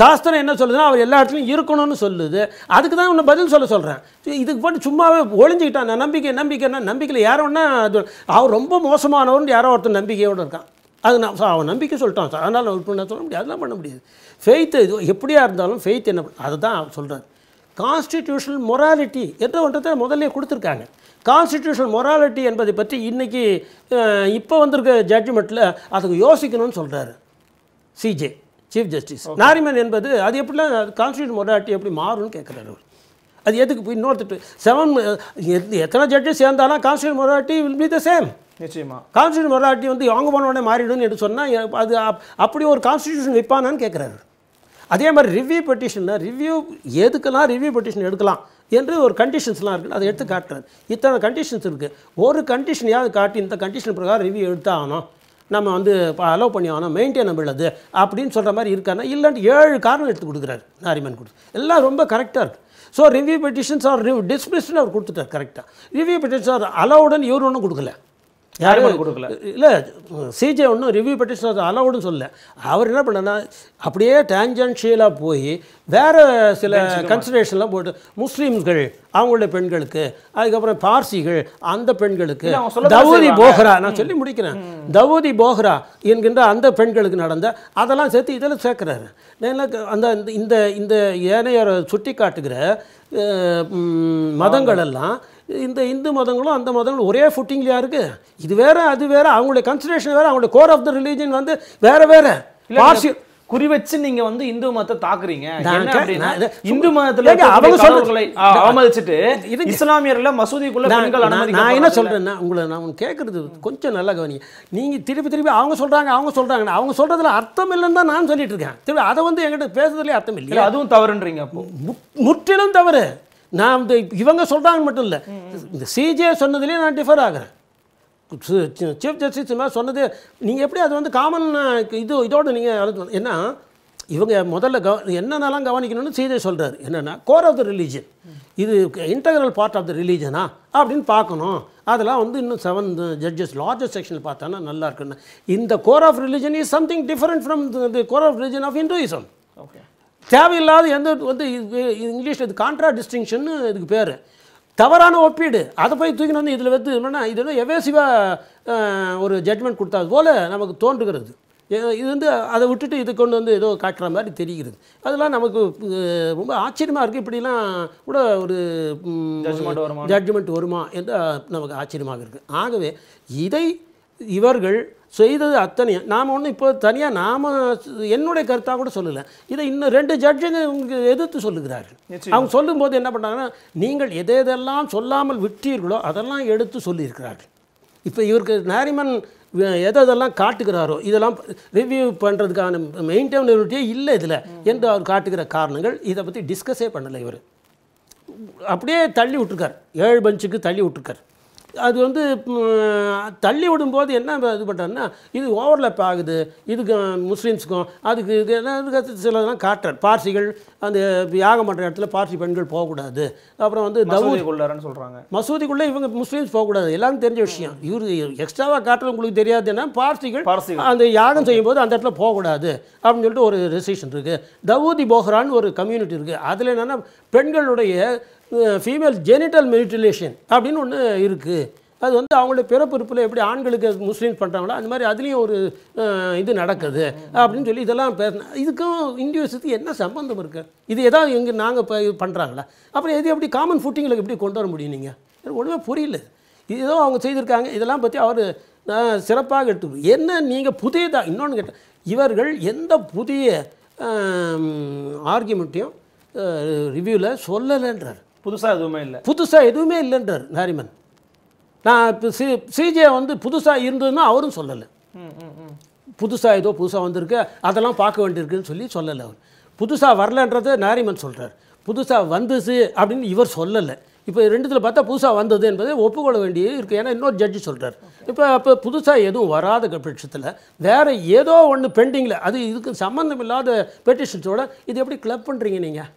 சாஸ்திரம் என்ன சொல்லுதுன்னா அவர் எல்லா இடத்துலையும் இருக்கணும்னு சொல்லுது அதுக்கு தான் உன்னை பதில் சொல்ல சொல்கிறேன் இதுக்கு போட்டு சும்மாவே ஒழிஞ்சிக்கிட்டான் நான் நம்பிக்கை நம்பிக்கைன்னா நம்பிக்கையில் யார் அது அவர் ரொம்ப மோசமானவர்னு யாரோ ஒருத்தர் நம்பிக்கையோடு இருக்கான் அது நான் அவன் நம்பிக்கை சொல்லிட்டான் சார் அதனால் அவர் சொல்ல முடியாது அதெல்லாம் பண்ண முடியாது ஃபெய்த்து இது எப்படியா இருந்தாலும் ஃபெய்த் என்ன அதை தான் சொல்கிறார் கான்ஸ்டிடியூஷனல் மொராலிட்டி என்ற ஒன்றத்தை முதல்ல கொடுத்துருக்காங்க கான்ஸ்டிடியூஷனல் மொராலிட்டி என்பதை பற்றி இன்றைக்கி இப்போ வந்திருக்க ஜட்ஜ்மெண்ட்டில் அதுக்கு யோசிக்கணும்னு சொல்கிறாரு சிஜே சீஃப் ஜஸ்டிஸ் நாரிமன் என்பது அது எப்படிலாம் கான்ஸ்டியூஷன் மொராலிட்டி எப்படி மாறும்னு கேட்குறாரு அவர் அது எதுக்கு போய் இன்னொருத்தர் செவன் எத்தனை ஜட்ஜஸ் சேர்ந்தாலும் constitution morality will be the same நிச்சயமாக கான்ஸ்டியூஷன் மொராலிட்டி வந்து அவங்க போன உடனே மாறிடும் என்று சொன்னால் அது அப்படி ஒரு கான்ஸ்டியூஷன் வைப்பானான்னு கேட்குறாரு அதே மாதிரி ரிவ்யூ பெட்டிஷனில் ரிவ்யூ எதுக்கெல்லாம் ரிவ்யூ பெட்டிஷன் எடுக்கலாம் என்று ஒரு கண்டிஷன்ஸ்லாம் இருக்குது அதை எடுத்து காட்டுறது இத்தனை கண்டிஷன்ஸ் இருக்குது ஒரு கண்டிஷனையாவது காட்டி இந்த கண்டிஷன் பிரகாரம் ரிவ்யூ எடுத்தாகணும் நம்ம வந்து அலோவ் பண்ணி ஆகணும் நம்ம உள்ளது அப்படின்னு சொல்கிற மாதிரி இருக்காருன்னா இல்லைன்னு ஏழு காரணம் எடுத்து கொடுக்குறாரு நாரிமன் கொடுத்து எல்லாம் ரொம்ப கரெக்டாக இருக்குது so review petitions are rev dismissed அவர் கொடுத்துட்டார் கரெக்டாக ரிவ்யூ பெட்டிஷன்ஸ் ஆர் அலௌடுன்னு இவர் ஒன்றும் கொடுக்கல யாரும் கொடுக்கல இல்லை சிஜே ஒன்றும் ரிவ்யூ பெட்டிஷன் அது அலவுடுன்னு சொல்லல அவர் என்ன பண்ணனா அப்படியே டேஞ்சன்ஷியலாக போய் வேறு சில கன்சிடரேஷன்லாம் போட்டு முஸ்லீம்கள் அவங்களுடைய பெண்களுக்கு அதுக்கப்புறம் பார்சிகள் அந்த பெண்களுக்கு தவூதி போஹ்ரா நான் சொல்லி முடிக்கிறேன் தவூதி போஹ்ரா என்கின்ற அந்த பெண்களுக்கு நடந்த அதெல்லாம் சேர்த்து இதில் சேர்க்குறாரு அந்த இந்த இந்த ஏனையோரை சுட்டி காட்டுகிற மதங்கள் எல்லாம் இந்த இந்து மதங்களும் அந்த மதங்களும் ஒரே ஃபுட்டிங்லையா இருக்குது இது வேறு அது வேறு அவங்களுடைய கன்சிடரேஷன் வேறு அவங்களுடைய கோர் ஆஃப் த ரிலீஜன் வந்து வேறு வேறு பார்சியல் குறி வச்சு நீங்க வந்து இந்து மதத்தை தாக்குறீங்க இந்து மதத்துல அவங்க சொல்றவர்களை அவமதிச்சுட்டு இஸ்லாமியர்ல மசூதிக்குள்ள பெண்கள் நான் என்ன சொல்றேன்னா உங்களை நான் கேட்கறது கொஞ்சம் நல்ல கவனி நீங்க திருப்பி திருப்பி அவங்க சொல்றாங்க அவங்க சொல்றாங்க அவங்க சொல்றதுல அர்த்தம் இல்லைன்னு தான் நான் சொல்லிட்டு இருக்கேன் திருப்பி அதை வந்து எங்கிட்ட பேசுறதுல அர்த்தம் இல்லை அதுவும் தவறுன்றீங்க அப்போ முற்றிலும் தவறு நான் இந்த இவங்க சொல்கிறாங்க மட்டும் இல்லை இந்த சிஜே சொன்னதுலேயே நான் டிஃபர் ஆகிறேன் சீஃப் ஜஸ்டிஸ் மேலே சொன்னது நீங்கள் எப்படி அது வந்து காமன் இது இதோடு நீங்கள் ஏன்னா இவங்க முதல்ல கவ என்னென்னலாம் கவனிக்கணும்னு சீதை சொல்கிறாரு என்னென்னா கோர் ஆஃப் த ரிலீஜன் இது இன்டகிரல் பார்ட் ஆஃப் த ரிலீஜனா அப்படின்னு பார்க்கணும் அதெல்லாம் வந்து இன்னும் செவன் ஜட்ஜஸ் லார்ஜஸ்ட் செக்ஷனில் பார்த்தானா நல்லா இருக்குன்னு இந்த core of religion is something different from the core of religion of Hinduism okay தேவையில்லாத எந்த வந்து இங்கிலீஷில் இது கான்ட்ரா டிஸ்டிங்ஷன் இதுக்கு பேர் தவறான ஒப்பீடு அதை போய் தூக்கினு வந்து இதில் வந்து என்னென்னா இது வந்து எவேசிவாக ஒரு ஜட்மெண்ட் கொடுத்தாது போல் நமக்கு தோன்றுகிறது இது வந்து அதை விட்டுட்டு இது கொண்டு வந்து ஏதோ காட்டுற மாதிரி தெரிகிறது அதெல்லாம் நமக்கு ரொம்ப ஆச்சரியமாக இருக்குது இப்படிலாம் கூட ஒரு ஜட்ஜ்மெண்ட் வருமா என்று நமக்கு ஆச்சரியமாக இருக்குது ஆகவே இதை இவர்கள் செய்தது அத்தனையும் நாம் ஒன்றும் இப்போ தனியாக நாம் என்னுடைய கருத்தாக கூட சொல்லலை இதை இன்னும் ரெண்டு ஜட்ஜுங்க இவங்க எதிர்த்து சொல்லுகிறார்கள் அவங்க சொல்லும்போது என்ன பண்ணுறாங்கன்னா நீங்கள் எதை எதெல்லாம் சொல்லாமல் விட்டீர்களோ அதெல்லாம் எடுத்து சொல்லியிருக்கிறார்கள் இப்போ இவருக்கு நாரிமன் எதெல்லாம் காட்டுகிறாரோ இதெல்லாம் ரிவ்யூ பண்ணுறதுக்கான மெயின்டெனபிலிட்டியே இல்லை இதில் என்று அவர் காட்டுகிற காரணங்கள் இதை பற்றி டிஸ்கஸே பண்ணலை இவர் அப்படியே தள்ளி விட்டுருக்கார் ஏழு பஞ்சுக்கு தள்ளி விட்டுருக்கார் அது வந்து தள்ளி விடும்போது என்ன இது பண்ணுறாருன்னா இது ஓவர்லேப் ஆகுது இதுக்கு முஸ்லீம்ஸுக்கும் அதுக்கு இது என்ன சிலதெல்லாம் காட்டுறார் பார்சிகள் அந்த யாகம் பண்ணுற இடத்துல பார்சி பெண்கள் போகக்கூடாது அப்புறம் வந்து தவுதிக்குள்ளாரன்னு சொல்கிறாங்க மசூதிக்குள்ளே இவங்க முஸ்லீம்ஸ் போகக்கூடாது எல்லாரும் தெரிஞ்ச விஷயம் இவர் எக்ஸ்ட்ராவாக காட்டுறது உங்களுக்கு தெரியாது என்ன பார்சிகள் அந்த யாகம் செய்யும்போது அந்த இடத்துல போகக்கூடாது அப்படின்னு சொல்லிட்டு ஒரு ரெசிஷன் இருக்குது தவூதி போஹ்ரான்னு ஒரு கம்யூனிட்டி இருக்குது அதில் என்னென்னா பெண்களுடைய ஃபீமேல் ஜெனிட்டல் மெயூட்டிலேஷன் அப்படின்னு ஒன்று இருக்குது அது வந்து அவங்களுடைய பிறப்பிறப்பில் எப்படி ஆண்களுக்கு முஸ்லீம் பண்ணுறாங்களோ அந்த மாதிரி அதுலேயும் ஒரு இது நடக்குது அப்படின்னு சொல்லி இதெல்லாம் பேசின இதுக்கும் இந்தியஸுக்கு என்ன சம்பந்தம் இருக்குது இது எதாவது எங்கே நாங்கள் இப்போ இது பண்ணுறாங்களா அப்புறம் எது எப்படி காமன் ஃபுட்டிங்களுக்கு எப்படி கொண்டு வர முடியும் நீங்கள் ஒன்றுமே புரியல இதோ ஏதோ அவங்க செய்திருக்காங்க இதெல்லாம் பற்றி அவர் சிறப்பாக எடுத்து என்ன நீங்கள் புதியதாக இன்னொன்று கேட்டேன் இவர்கள் எந்த புதிய ஆர்கியூமெண்ட்டையும் ரிவ்யூவில் சொல்லலைன்றார் புதுசாக எதுவுமே இல்லை புதுசாக எதுவுமே இல்லைன்றார் நாரிமன் நான் இப்போ சி சிஜே வந்து புதுசாக இருந்ததுன்னா அவரும் சொல்லலை புதுசாக ஏதோ புதுசாக வந்திருக்கு அதெல்லாம் பார்க்க வேண்டியிருக்குன்னு சொல்லி சொல்லலை அவர் புதுசாக வரலன்றது நாரிமன் சொல்கிறார் புதுசாக வந்துச்சு அப்படின்னு இவர் சொல்லலை இப்போ ரெண்டுத்தில் பார்த்தா புதுசாக வந்தது என்பதை ஒப்புக்கொள்ள வேண்டியது இருக்குது ஏன்னா இன்னொரு ஜட்ஜி சொல்கிறார் இப்போ அப்போ புதுசாக எதுவும் வராத பட்சத்தில் வேறு ஏதோ ஒன்று பெண்டிங்கில் அது இதுக்கு சம்மந்தம் இல்லாத பெட்டிஷன்ஸோட இது எப்படி கிளப் பண்ணுறீங்க நீங்கள்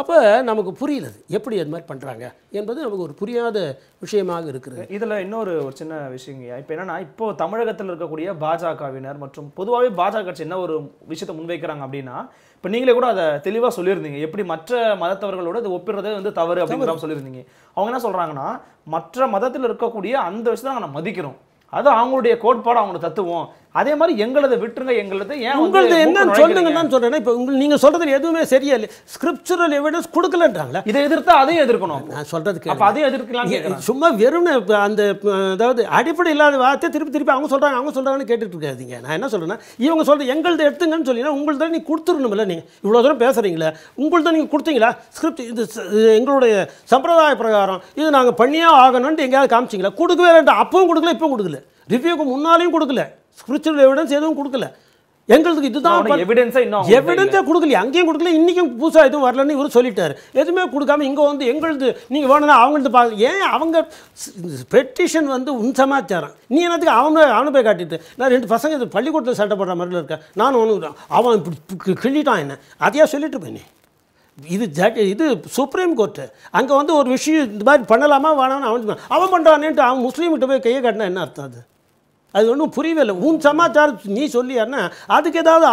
அப்போ நமக்கு புரியல எப்படி அது மாதிரி பண்ணுறாங்க என்பது நமக்கு ஒரு புரியாத விஷயமாக இருக்குது இதில் இன்னொரு ஒரு சின்ன விஷயங்க இப்போ என்னென்னா இப்போ தமிழகத்தில் இருக்கக்கூடிய பாஜகவினர் மற்றும் பொதுவாகவே பாஜக கட்சி என்ன ஒரு விஷயத்தை முன்வைக்கிறாங்க அப்படின்னா இப்போ நீங்களே கூட அதை தெளிவாக சொல்லியிருந்தீங்க எப்படி மற்ற மதத்தவர்களோட இதை ஒப்பிடுறதே வந்து தவறு அப்படின்னு சொல்லியிருந்தீங்க அவங்க என்ன சொல்கிறாங்கன்னா மற்ற மதத்தில் இருக்கக்கூடிய அந்த விஷயத்தை நாங்கள் மதிக்கிறோம் அது அவங்களுடைய கோட்பாடு அவங்களோட தத்துவம் அதே மாதிரி எங்களது விட்டுருங்க எங்களது ஏன் உங்களது என்னன்னு சொல்லுங்க தான் சொல்றேன் இப்போ உங்களுக்கு நீங்க சொல்றது எதுவுமே சரியா இல்லை ஸ்கிரிப்சுரல் எவிடன்ஸ் கொடுக்கலன்றாங்களே இதை எதிர்த்தா அதையும் எதிர்க்கணும் நான் சொல்றதுக்கு அப்ப அதையும் எதிர்க்கலாம் சும்மா வெறும் அந்த அதாவது அடிப்படை இல்லாத வார்த்தை திருப்பி திருப்பி அவங்க சொல்றாங்க அவங்க சொல்றாங்கன்னு கேட்டுட்டு இருக்காதீங்க நான் என்ன சொல்றேன்னா இவங்க சொல்றது எங்களது எடுத்துங்கன்னு சொல்லினா உங்களது நீ கொடுத்துடணும்ல நீங்க இவ்வளோ தூரம் பேசுறீங்களே உங்களது நீங்க கொடுத்தீங்களா ஸ்கிரிப்ட் இது எங்களுடைய சம்பிரதாய பிரகாரம் இது நாங்கள் பண்ணியே ஆகணும்னு எங்கேயாவது காமிச்சிங்களா கொடுக்கவே வேண்டாம் அப்பவும் கொடுக்கல இப்பவும் கொடுக்கல ரிவ்யூக்கு முன்னாலையும் கொடுக்கல ஸ்பிரிச்சுவல் எவிடன்ஸ் எதுவும் கொடுக்கல எங்களுக்கு இதுதான் எவிடன்ஸே எவிடன்ஸே கொடுக்கல அங்கேயும் கொடுக்கல இன்றைக்கும் புதுசாக எதுவும் வரலன்னு இவர் சொல்லிட்டார் எதுவுமே கொடுக்காம இங்கே வந்து எங்களுக்கு நீங்கள் வேணும்னா அவங்களது பா ஏன் அவங்க பெட்டிஷன் வந்து உன் சமாச்சாரம் நீ என்னத்துக்கு அவனை அவனை போய் காட்டிட்டு நான் ரெண்டு பசங்க இது பள்ளிக்கூடத்தில் சட்டை போடுற மாதிரில இருக்கேன் நானும் ஒன்று அவன் இப்படி கிள்ளிட்டான் என்ன அதையாக சொல்லிட்டு போய் இது ஜட் இது சுப்ரீம் கோர்ட்டு அங்கே வந்து ஒரு விஷயம் இந்த மாதிரி பண்ணலாமா வேணாம்னு அவன் அவன் பண்ணுறானேன்ட்டு அவன் முஸ்லீம்கிட்ட போய் கையை காட்டினா என்ன அர்த்தம் அது அது ஒன்றும் புரியவில்லை உன் சமாச்சாரம் நீ சொல்லியாருன்னா அதுக்கு ஏதாவது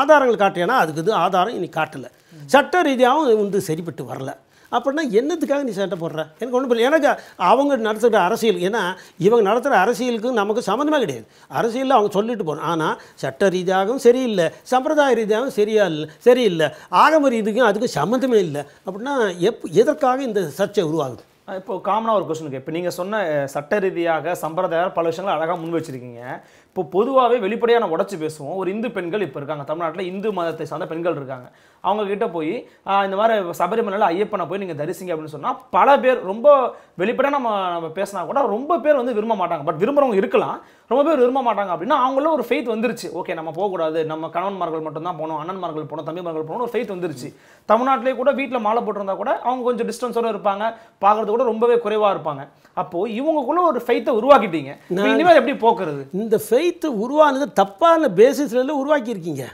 ஆதாரங்கள் காட்டியானா அதுக்கு இது ஆதாரம் இனி காட்டலை சட்ட ரீதியாகவும் வந்து சரிப்பட்டு வரல அப்படின்னா என்னத்துக்காக நீ சண்டை போடுற எனக்கு ஒன்றும் புரியல எனக்கு அவங்க நடத்துகிற அரசியல் ஏன்னா இவங்க நடத்துகிற அரசியலுக்கு நமக்கு சம்மந்தமே கிடையாது அரசியலில் அவங்க சொல்லிட்டு போகணும் ஆனால் சட்ட ரீதியாகவும் சரியில்லை சம்பிரதாய ரீதியாகவும் சரியா இல்லை சரியில்லை ஆகம ரீதிக்கும் அதுக்கு சம்மந்தமே இல்லை அப்படின்னா எப் எதற்காக இந்த சர்ச்சை உருவாகுது இப்போ காமனாக ஒரு கொஸ்டின் இப்போ நீங்கள் சொன்ன சட்ட ரீதியாக சம்பிரதாயம் பல விஷயங்களை அழகாக முன் வச்சுருக்கீங்க இப்போ பொதுவாகவே வெளிப்படையாக நான் உடச்சி பேசுவோம் ஒரு இந்து பெண்கள் இப்போ இருக்காங்க தமிழ்நாட்டில் இந்து மதத்தை சார்ந்த பெண்கள் இருக்காங்க அவங்க கிட்ட போய் இந்த மாதிரி சபரிமலையில் ஐயப்பனை போய் நீங்கள் தரிசிங்க அப்படின்னு சொன்னால் பல பேர் ரொம்ப வெளிப்படையாக நம்ம நம்ம பேசினா கூட ரொம்ப பேர் வந்து விரும்ப மாட்டாங்க பட் விரும்புகிறவங்க இருக்கலாம் ரொம்ப பேர் விரும்ப மாட்டாங்க அப்படின்னா அவங்களும் ஒரு ஃபெய்த் வந்துருச்சு ஓகே நம்ம போகக்கூடாது நம்ம கணவன்மார்கள் மட்டும்தான் போனோம் அண்ணன்மார்கள் போனோம் தம்பிமார்கள் போனோம் ஒரு ஃபெய்த் வந்துருச்சு தமிழ்நாட்டிலே கூட வீட்டில் மாலை போட்டிருந்தா கூட அவங்க கொஞ்சம் டிஸ்டன்ஸோடு இருப்பாங்க பார்க்குறது கூட ரொம்பவே குறைவாக இருப்பாங்க அப்போது இவங்களுக்குள்ள ஒரு ஃபெய்த்தை உருவாக்கிட்டீங்க இனிமேல் எப்படி போக்குறது இந்த ஃபெய்த்தை உருவானது தப்பான பேசிஸில் உருவாக்கியிருக்கீங்க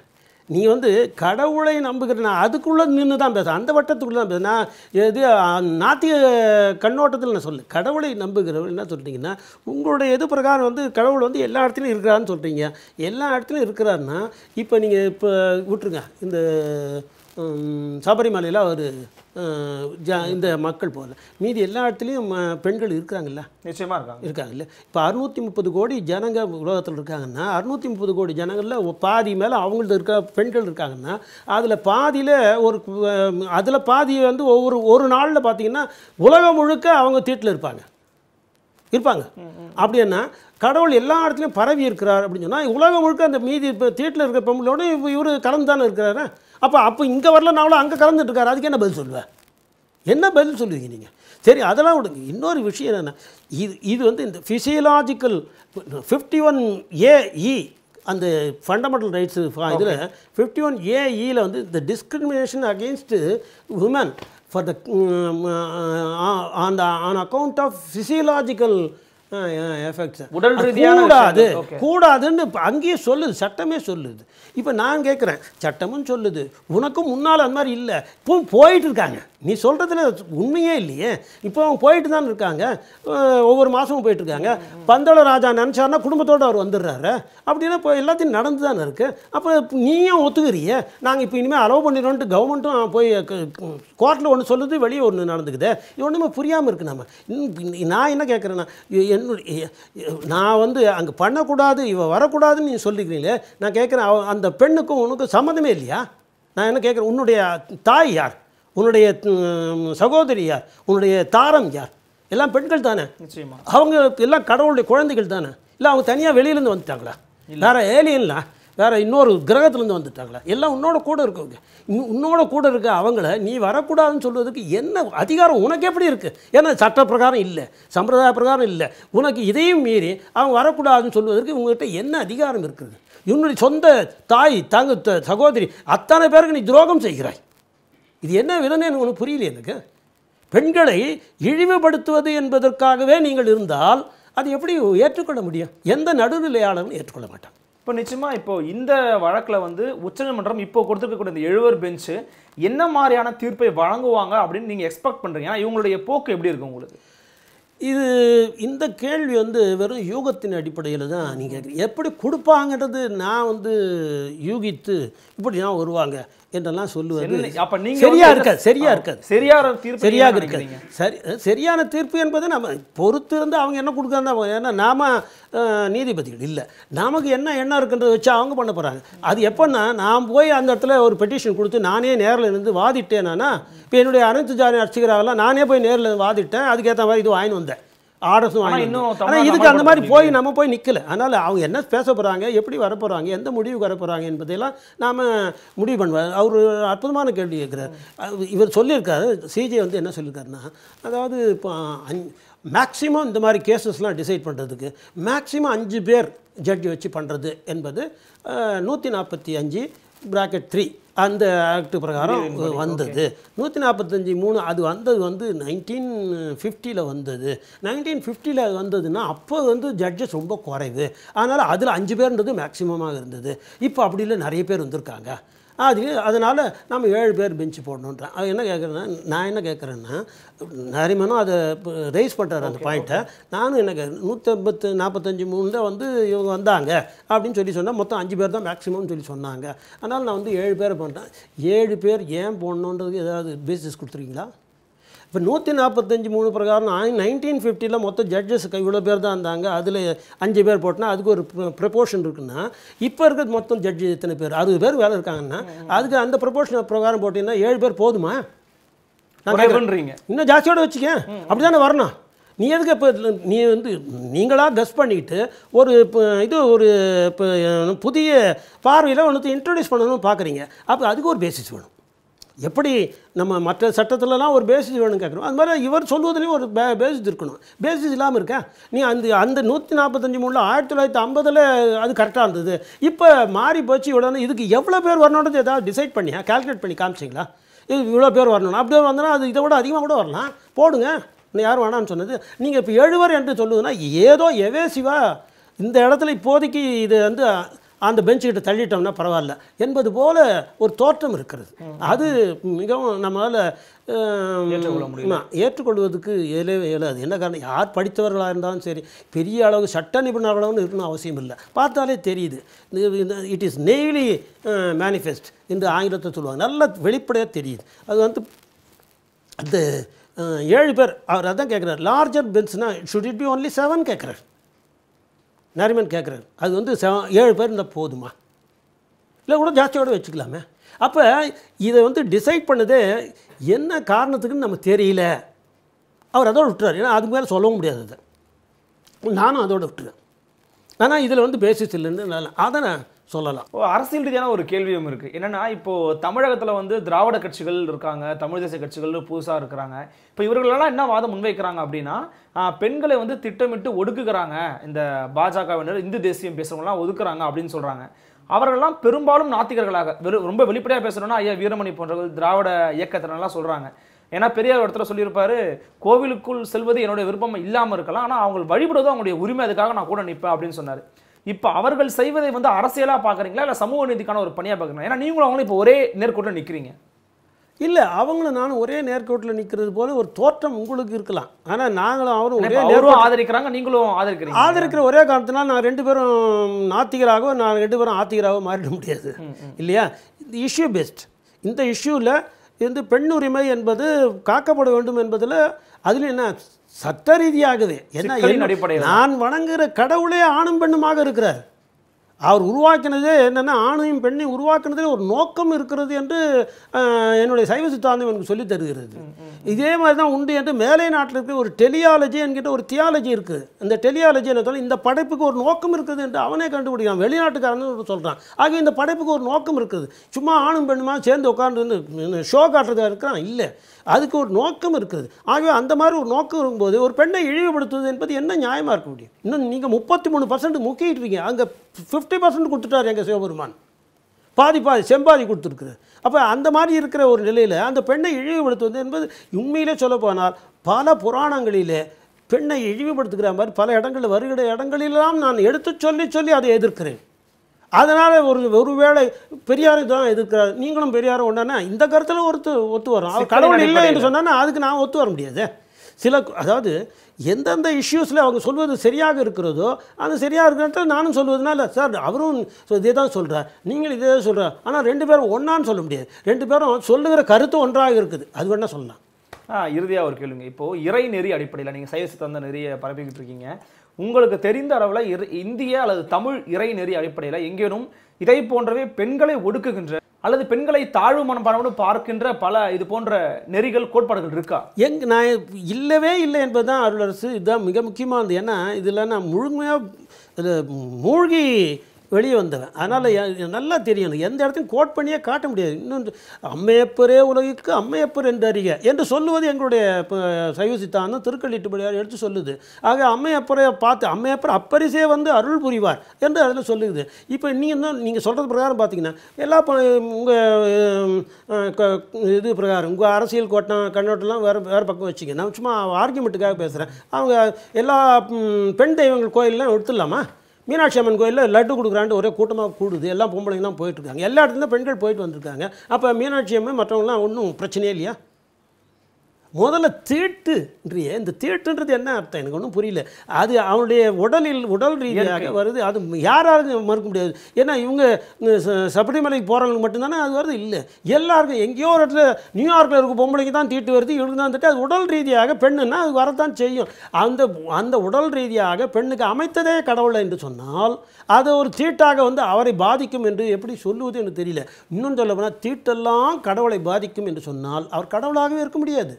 நீ வந்து கடவுளை நம்புகிற நான் அதுக்குள்ளே நின்று தான் பேச அந்த வட்டத்துக்குள்ளே தான் பேச இது நாத்திய கண்ணோட்டத்தில் நான் சொல்லு கடவுளை நம்புகிறவர் என்ன சொல்கிறீங்கன்னா உங்களுடைய எது பிரகாரம் வந்து கடவுள் வந்து எல்லா இடத்துலையும் இருக்கிறான்னு சொல்கிறீங்க எல்லா இடத்துலையும் இருக்கிறாருன்னா இப்போ நீங்கள் இப்போ விட்டுருங்க இந்த சபரிமலையில் அவர் ஜா இந்த மக்கள் போகல மீதி எல்லா இடத்துலையும் பெண்கள் இருக்கிறாங்கல்ல நிச்சயமாக இருக்காங்க இருக்காங்கல்ல இப்போ அறுநூற்றி முப்பது கோடி ஜனங்க உலகத்தில் இருக்காங்கன்னா அறுநூத்தி முப்பது கோடி ஜனங்களில் பாதி மேலே அவங்கள்ட்ட இருக்க பெண்கள் இருக்காங்கன்னா அதில் பாதியில் ஒரு அதில் பாதி வந்து ஒவ்வொரு ஒரு நாளில் பார்த்தீங்கன்னா உலகம் முழுக்க அவங்க தீட்டில் இருப்பாங்க இருப்பாங்க அப்படின்னா கடவுள் எல்லா இடத்துலையும் பரவி இருக்கிறார் அப்படின்னு சொன்னால் உலகம் முழுக்க அந்த மீதி இப்போ தேட்டில் இருக்கிற பெண்களோட இவர் கலந்து தானே இருக்கிறாரு அப்போ அப்போ இங்கே வரலனாலும் அங்கே கலந்துட்டுருக்காரு அதுக்கு என்ன பதில் சொல்லுவேன் என்ன பதில் சொல்லுவீங்க நீங்கள் சரி அதெல்லாம் விடுங்க இன்னொரு விஷயம் என்னென்ன இது இது வந்து இந்த ஃபிசியலாஜிக்கல் ஃபிஃப்டி ஒன் ஏஇ அந்த ஃபண்டமெண்டல் ரைட்ஸ் இதில் ஃபிஃப்டி ஒன் ஏஇயில் வந்து இந்த discrimination against women for the um, on the on account of physiological உடல் கூடாது கூடாதுன்னு அங்கேயே சொல்லுது சட்டமே சொல்லுது இப்போ நான் கேட்குறேன் சட்டமும் சொல்லுது உனக்கும் முன்னால் அந்த மாதிரி இல்லை இப்போ போயிட்டு இருக்காங்க நீ சொல்கிறதுல உண்மையே இல்லையே இப்போ அவங்க போயிட்டு தான் இருக்காங்க ஒவ்வொரு மாதமும் போயிட்டு இருக்காங்க பந்தள ராஜா நினச்சாருன்னா குடும்பத்தோடு அவர் வந்துடுறாரு அப்படின்னா இப்போ எல்லாத்தையும் நடந்து தானே இருக்குது அப்போ நீயும் ஒத்துக்கிறிய நாங்கள் இப்போ இனிமேல் அலோவ் பண்ணிடுறோன்ட்டு கவர்மெண்ட்டும் போய் கோர்ட்டில் ஒன்று சொல்லுது வெளியே ஒன்று நடந்துக்குது இது ஒன்றுமே புரியாமல் இருக்கு நம்ம நான் என்ன கேட்குறேன்னா என்னுடைய நான் வந்து அங்கே பண்ணக்கூடாது இவள் வரக்கூடாதுன்னு நீங்கள் சொல்லிக்கிறீங்களே நான் கேட்குறேன் அந்த பெண்ணுக்கும் உனக்கும் சம்மந்தமே இல்லையா நான் என்ன கேட்குறேன் உன்னுடைய தாய் யார் உன்னுடைய சகோதரி யார் உன்னுடைய தாரம் யார் எல்லாம் பெண்கள் தானே அவங்க எல்லாம் கடவுளுடைய குழந்தைகள் தானே இல்லை அவங்க தனியாக வெளியிலேருந்து வந்துட்டாங்களா வேறு ஏலியன்லாம் வேறு இன்னொரு கிரகத்துலேருந்து வந்துட்டாங்களே எல்லாம் உன்னோட கூட இருக்கவங்க உன்னோட கூட இருக்க அவங்கள நீ வரக்கூடாதுன்னு சொல்வதற்கு என்ன அதிகாரம் உனக்கு எப்படி இருக்குது ஏன்னா சட்ட பிரகாரம் இல்லை சம்பிரதாய பிரகாரம் இல்லை உனக்கு இதையும் மீறி அவன் வரக்கூடாதுன்னு சொல்வதற்கு உங்கள்கிட்ட என்ன அதிகாரம் இருக்குது என்னுடைய சொந்த தாய் தங்க சகோதரி அத்தனை பேருக்கு நீ துரோகம் செய்கிறாய் இது என்ன விதமே எனக்கு ஒன்று புரியல எனக்கு பெண்களை இழிவுபடுத்துவது என்பதற்காகவே நீங்கள் இருந்தால் அது எப்படி ஏற்றுக்கொள்ள முடியும் எந்த நடுநிலையாளர்களும் ஏற்றுக்கொள்ள மாட்டான் இப்போ நிச்சயமாக இப்போ இந்த வழக்கில் வந்து உச்சநீதிமன்றம் இப்போ கொடுத்துருக்கக்கூடிய இந்த எழுவர் பெஞ்சு என்ன மாதிரியான தீர்ப்பை வழங்குவாங்க அப்படின்னு நீங்கள் எக்ஸ்பெக்ட் பண்ணுறீங்க ஏன்னா இவங்களுடைய போக்கு எப்படி இருக்கும் உங்களுக்கு இது இந்த கேள்வி வந்து வெறும் யூகத்தின் அடிப்படையில் தான் நீங்கள் எப்படி கொடுப்பாங்கன்றது நான் வந்து யூகித்து இப்படி நான் வருவாங்க என்றெல்லாம் சொல்லுவது அப்போ நீங்கள் சரியாக இருக்காது சரியாக இருக்காது சரியான தீர்ப்பு சரியாக இருக்காது சரி சரியான தீர்ப்பு என்பது நம்ம பொறுத்து இருந்து அவங்க என்ன கொடுக்குறாங்க ஏன்னா நாம் நீதிபதிகள் இல்லை நமக்கு என்ன எண்ணம் இருக்குன்றதை வச்சு அவங்க பண்ண போகிறாங்க அது எப்போன்னா நான் போய் அந்த இடத்துல ஒரு பெட்டிஷன் கொடுத்து நானே நேரில் இருந்து வாதிட்டேனானா இப்போ என்னுடைய அனைத்து ஜாதி அர்ச்சகராகலாம் நானே போய் நேரில் வாதிட்டேன் அதுக்கேற்ற மாதிரி இது வாங்கின்னு வந்தேன் ஆர்டர்ஸும் ஆனால் இதுக்கு அந்த மாதிரி போய் நம்ம போய் நிற்கல அதனால் அவங்க என்ன பேச போகிறாங்க எப்படி வர போகிறாங்க எந்த முடிவுக்கு வர போகிறாங்க என்பதையெல்லாம் நாம் முடிவு பண்ணுவார் அவர் அற்புதமான கேள்வி கேட்குறார் இவர் சொல்லியிருக்காரு சிஜே வந்து என்ன சொல்லியிருக்காருன்னா அதாவது இப்போ மேக்ஸிமம் இந்த மாதிரி கேசஸ்லாம் டிசைட் பண்ணுறதுக்கு மேக்ஸிமம் அஞ்சு பேர் ஜட்ஜி வச்சு பண்ணுறது என்பது நூற்றி நாற்பத்தி அஞ்சு ப்ராக்கெட் த்ரீ அந்த ஆக்ட் பிரகாரம் வந்தது நூற்றி நாற்பத்தஞ்சி மூணு அது வந்தது வந்து நைன்டீன் ஃபிஃப்டியில் வந்தது நைன்டீன் ஃபிஃப்டியில் அது வந்ததுன்னா அப்போ வந்து ஜட்ஜஸ் ரொம்ப குறைவு அதனால் அதில் அஞ்சு பேர்ன்றது மேக்சிமமாக இருந்தது இப்போ அப்படி இல்லை நிறைய பேர் வந்திருக்காங்க அது அதனால் நம்ம ஏழு பேர் பெஞ்சு போடணுன்றேன் அது என்ன கேட்குறேன்னா நான் என்ன கேட்குறேன்னா நரிமனும் அதை ரைஸ் பண்ணுறாரு அந்த பாயிண்ட்டை நானும் என்ன கே நூற்றம்பத்து நாற்பத்தஞ்சு மூணு தான் வந்து இவங்க வந்தாங்க அப்படின்னு சொல்லி சொன்னால் மொத்தம் அஞ்சு பேர் தான் மேக்ஸிமம்னு சொல்லி சொன்னாங்க அதனால் நான் வந்து ஏழு பேர் பண்ணுறேன் ஏழு பேர் ஏன் போடணுன்றது ஏதாவது பேசிஸ் கொடுத்துருக்கீங்களா இப்போ நூற்றி நாற்பத்தஞ்சு மூணு பிரகாரம் நைன்டீன் ஃபிஃப்டியில் மொத்தம் ஜட்ஜஸ் இவ்வளோ பேர் தான் இருந்தாங்க அதில் அஞ்சு பேர் போட்டினா அதுக்கு ஒரு ப்ரப்போர்ஷன் இருக்குன்னா இப்போ இருக்கிற மொத்தம் ஜட்ஜு எத்தனை பேர் அறுபது பேர் வேலை இருக்காங்கன்னா அதுக்கு அந்த ப்ரப்போர்ஷன் பிரகாரம் போட்டிங்கன்னா ஏழு பேர் போதுமா பண்ணுறீங்க இன்னும் ஜாஸ்தியோடு வச்சுக்க அப்படி தானே வரணும் நீ எதுக்கு இப்போ நீ வந்து நீங்களாக கஸ் பண்ணிக்கிட்டு ஒரு இப்போ இது ஒரு இப்போ புதிய பார்வையில் ஒன்று இன்ட்ரடியூஸ் பண்ணணும்னு பார்க்குறீங்க அப்போ அதுக்கு ஒரு பேசிஸ் வேணும் எப்படி நம்ம மற்ற சட்டத்திலலாம் ஒரு பேசிஸ் வேணும்னு கேட்குறோம் அது மாதிரி இவர் சொல்வதிலையும் ஒரு பே பேசிஸ் இருக்கணும் பேசிஸ் இல்லாமல் இருக்கேன் நீ அந்த அந்த நூற்றி நாற்பத்தஞ்சு மூணில் ஆயிரத்தி தொள்ளாயிரத்தி ஐம்பதில் அது கரெக்டாக இருந்தது இப்போ மாறி போச்சு உடனே இதுக்கு எவ்வளோ பேர் வரணுன்றது ஏதாவது டிசைட் பண்ணியா கால்குலேட் பண்ணி காமிச்சிங்களா இது இவ்வளோ பேர் வரணும் அப்படியே வந்தோம்னா அது இதை விட அதிகமாக கூட வரலாம் போடுங்க இன்னும் யாரும் வேணாம்னு சொன்னது நீங்கள் இப்போ எழுவர் என்று சொல்லுதுன்னா ஏதோ எவேசிவாக இந்த இடத்துல இப்போதைக்கு இது வந்து அந்த பெஞ்சுக்கிட்ட தள்ளிட்டோம்னா பரவாயில்ல என்பது போல ஒரு தோற்றம் இருக்கிறது அது மிகவும் நம்மளால் ஏற்றுக்கொள்வதற்கு இயலே ஏழாது என்ன காரணம் யார் படித்தவர்களாக இருந்தாலும் சரி பெரிய அளவு சட்ட நிபுணர்களும் இருக்கணும் அவசியம் இல்லை பார்த்தாலே தெரியுது இட் இஸ் நெய்லி மேனிஃபெஸ்ட் என்று ஆங்கிலத்தை சொல்லுவாங்க நல்ல வெளிப்படையாக தெரியுது அது வந்து அந்த ஏழு பேர் அவர் அதான் கேட்குறாரு லார்ஜர் பென்ஸ்னால் should it be only seven கேட்குறாரு நரிமன் கேட்குறாரு அது வந்து செவ ஏழு பேர் இருந்தால் போதுமா இல்லை கூட ஜாஸ்தியோடு வச்சுக்கலாமே அப்போ இதை வந்து டிசைட் பண்ணது என்ன காரணத்துக்குன்னு நம்ம தெரியல அவர் அதோடு விட்டுறாரு ஏன்னா அதுக்கு மேலே சொல்லவும் முடியாது அதை நானும் அதோடு விட்டுறேன் ஆனால் இதில் வந்து பேசிஸ் இல்லைன்னு அதனால் சொல்லலாம் அரசியல் ரீதியான ஒரு கேள்வியும் இருக்குது என்னென்னா இப்போது தமிழகத்தில் வந்து திராவிட கட்சிகள் இருக்காங்க தமிழ் தேசிய கட்சிகள் புதுசாக இருக்கிறாங்க இப்போ இவர்களெல்லாம் என்ன வாதம் முன்வைக்கிறாங்க அப்படின்னா பெண்களை வந்து திட்டமிட்டு ஒடுக்குகிறாங்க இந்த பாஜகவினர் இந்து தேசியம் பேசுறவங்களாம் ஒதுக்குறாங்க அப்படின்னு சொல்கிறாங்க அவர்கள்லாம் பெரும்பாலும் நாத்திகர்களாக வெறும் ரொம்ப வெளிப்படையாக பேசணும்னா ஐயா வீரமணி போன்றவர்கள் திராவிட இயக்கத்தினலாம் சொல்கிறாங்க ஏன்னா பெரியார் இடத்துல சொல்லியிருப்பார் கோவிலுக்குள் செல்வது என்னுடைய விருப்பம் இல்லாமல் இருக்கலாம் ஆனால் அவங்க வழிபடுவது அவங்களுடைய உரிமை அதுக்காக நான் கூட நிற்பேன் அப்படின்னு சொன்னார் இப்போ அவர்கள் செய்வதை வந்து அரசியலாக பார்க்குறீங்களா இல்லை சமூக நீதிக்கான ஒரு பணியாக பார்க்குறீங்களா ஏன்னா நீங்களும் அவங்களும் இப்போ ஒரே நேர்கோட்டில் நிற்கிறீங்க இல்லை அவங்களும் நானும் ஒரே நேர்கோட்டில் நிற்கிறது போல ஒரு தோற்றம் உங்களுக்கு இருக்கலாம் ஆனால் நாங்களும் அவரும் ஒரே நேரம் ஆதரிக்கிறாங்க நீங்களும் ஆதரிக்கிறீங்க ஆதரிக்கிற ஒரே காரணத்தினால் நான் ரெண்டு பேரும் நாத்திகராகவோ நான் ரெண்டு பேரும் ஆத்திகராகவும் மாறிட முடியாது இல்லையா இந்த இஷ்யூ பெஸ்ட் இந்த இஷ்யூவில் பெண் உரிமை என்பது காக்கப்பட வேண்டும் என்பதில் அதில் என்ன சட்ட ரீதியாகுது என்ன நான் வணங்குகிற கடவுளே ஆணும் பெண்ணுமாக இருக்கிறார் அவர் உருவாக்கினதே என்னென்னா ஆணையும் பெண்ணையும் உருவாக்கினதே ஒரு நோக்கம் இருக்கிறது என்று என்னுடைய சைவ சித்தாந்தம் எனக்கு சொல்லி தருகிறது இதே மாதிரி தான் உண்டு என்று மேலை நாட்டில் இருக்கிற ஒரு டெலியாலஜி என்கிட்ட ஒரு தியாலஜி இருக்குது இந்த டெலியாலஜி என்ன இந்த படைப்புக்கு ஒரு நோக்கம் இருக்குது என்று அவனே கண்டுபிடிக்கிறான் வெளிநாட்டுக்காரன்னு சொல்கிறான் ஆகிய இந்த படைப்புக்கு ஒரு நோக்கம் இருக்குது சும்மா ஆணும் பெண்ணுமா சேர்ந்து உட்காந்து ஷோ காட்டுறதா இருக்கிறான் இல்லை அதுக்கு ஒரு நோக்கம் இருக்குது ஆகவே அந்த மாதிரி ஒரு நோக்கம் இருக்கும்போது ஒரு பெண்ணை இழிவுபடுத்துவது என்பது என்ன நியாயமாக இருக்க முடியும் இன்னும் நீங்கள் முப்பத்தி மூணு பர்சன்ட் முக்கிட்டு இருக்கீங்க அங்கே ஃபிஃப்டி பர்சன்ட் கொடுத்துட்டார் எங்கள் சிவபெருமான் பாதி பாதி செம்பாதி கொடுத்துருக்குது அப்போ அந்த மாதிரி இருக்கிற ஒரு நிலையில் அந்த பெண்ணை இழிவுபடுத்துவது என்பது உண்மையிலே சொல்லப்போனால் பல புராணங்களிலே பெண்ணை இழிவுபடுத்துகிற மாதிரி பல இடங்களில் வருகிற இடங்களிலாம் நான் எடுத்து சொல்லி சொல்லி அதை எதிர்க்கிறேன் அதனால் ஒரு ஒருவேளை பெரியார் தான் எதிர்க்கிறார் நீங்களும் பெரியாரும் ஒன்றானா இந்த கருத்தில் ஒருத்து ஒத்து வரும் கடவுள் இல்லை என்று சொன்னால் அதுக்கு நான் ஒத்து வர முடியாது சில அதாவது எந்தெந்த இஷ்யூஸில் அவங்க சொல்வது சரியாக இருக்கிறதோ அது சரியாக இருக்கிறத நானும் சொல்வதுனால சார் அவரும் இதே தான் சொல்கிறார் நீங்கள் இதே தான் சொல்கிறார் ஆனால் ரெண்டு பேரும் ஒன்றான்னு சொல்ல முடியாது ரெண்டு பேரும் சொல்லுகிற கருத்து ஒன்றாக இருக்குது அது வேணால் சொல்லலாம் ஆ இறுதியாக ஒரு கேளுங்க இப்போது இறை நெறி அடிப்படையில் நீங்கள் சைவ சித்தாந்த நெறியை பரப்பிக்கிட்டு இருக்கீங்க உங்களுக்கு தெரிந்த அளவில் இந்திய அல்லது தமிழ் இறை நெறி அடிப்படையில் எங்கேனும் இதை போன்றவே பெண்களை ஒடுக்குகின்ற அல்லது பெண்களை தாழ்வு மனப்பான்மையோடு பார்க்கின்ற பல இது போன்ற நெறிகள் கோட்பாடுகள் இருக்கா எங் நான் இல்லவே இல்லை என்பது தான் அருளரசு இதுதான் மிக முக்கியமானது ஏன்னா இதில் நான் முழுமையாக இதில் மூழ்கி வெளியே வந்தவன் அதனால் நல்லா தெரியணும் எந்த இடத்தையும் கோட் பண்ணியே காட்ட முடியாது இன்னும் அம்மையப்பரே உலகிற்கு அம்மையப்பர் என்று அறிக என்று சொல்லுவது எங்களுடைய சைவ சித்தாந்தம் திருக்கள்ளிட்டுபடியார் எடுத்து சொல்லுது ஆக அம்மையப்பரை பார்த்து அம்மையப்பர் அப்பரிசே வந்து அருள் புரிவார் என்று அதில் சொல்லுது இப்போ நீங்கள் இன்னும் நீங்கள் சொல்கிறது பிரகாரம் பார்த்தீங்கன்னா எல்லா உங்கள் இது பிரகாரம் உங்கள் அரசியல் கோட்டம் கண்ணோட்டம்லாம் வேறு வேறு பக்கம் வச்சுங்க நான் சும்மா ஆர்கியூமெண்ட்டுக்காக பேசுகிறேன் அவங்க எல்லா பெண் தெய்வங்கள் கோயிலெலாம் எடுத்துடலாமா மீனாட்சி அம்மன் கோயிலில் லட்டு கொடுக்குறான்ட்டு ஒரே கூட்டமாக கூடுது எல்லாம் பொம்பளைங்கலாம் போயிட்டுருக்காங்க எல்லா இடத்துலையும் பெண்கள் போயிட்டு வந்திருக்காங்க அப்போ மீனாட்சி அம்மன் மற்றவங்களாம் ஒன்றும் பிரச்சனையே இல்லையா முதல்ல தேட்டு இன்றைய இந்த தேட்டுன்றது என்ன அர்த்தம் எனக்கு ஒன்றும் புரியல அது அவனுடைய உடலில் உடல் ரீதியாக வருது அது யாராலும் மறுக்க முடியாது ஏன்னா இவங்க சபரிமலைக்கு போகிறவங்களுக்கு மட்டும்தானே அது வருது இல்லை எல்லாருக்கும் எங்கேயோ ஒரு இடத்துல நியூயார்க்கில் இருக்க பொம்பளைக்கு தான் தீட்டு வருது இவங்க தான் தீட்டு அது உடல் ரீதியாக பெண்ணுன்னா அது வரத்தான் செய்யும் அந்த அந்த உடல் ரீதியாக பெண்ணுக்கு அமைத்ததே கடவுளை என்று சொன்னால் அது ஒரு தீட்டாக வந்து அவரை பாதிக்கும் என்று எப்படி சொல்லுவது என்று தெரியல இன்னும் சொல்ல போனால் தீட்டெல்லாம் கடவுளை பாதிக்கும் என்று சொன்னால் அவர் கடவுளாகவே இருக்க முடியாது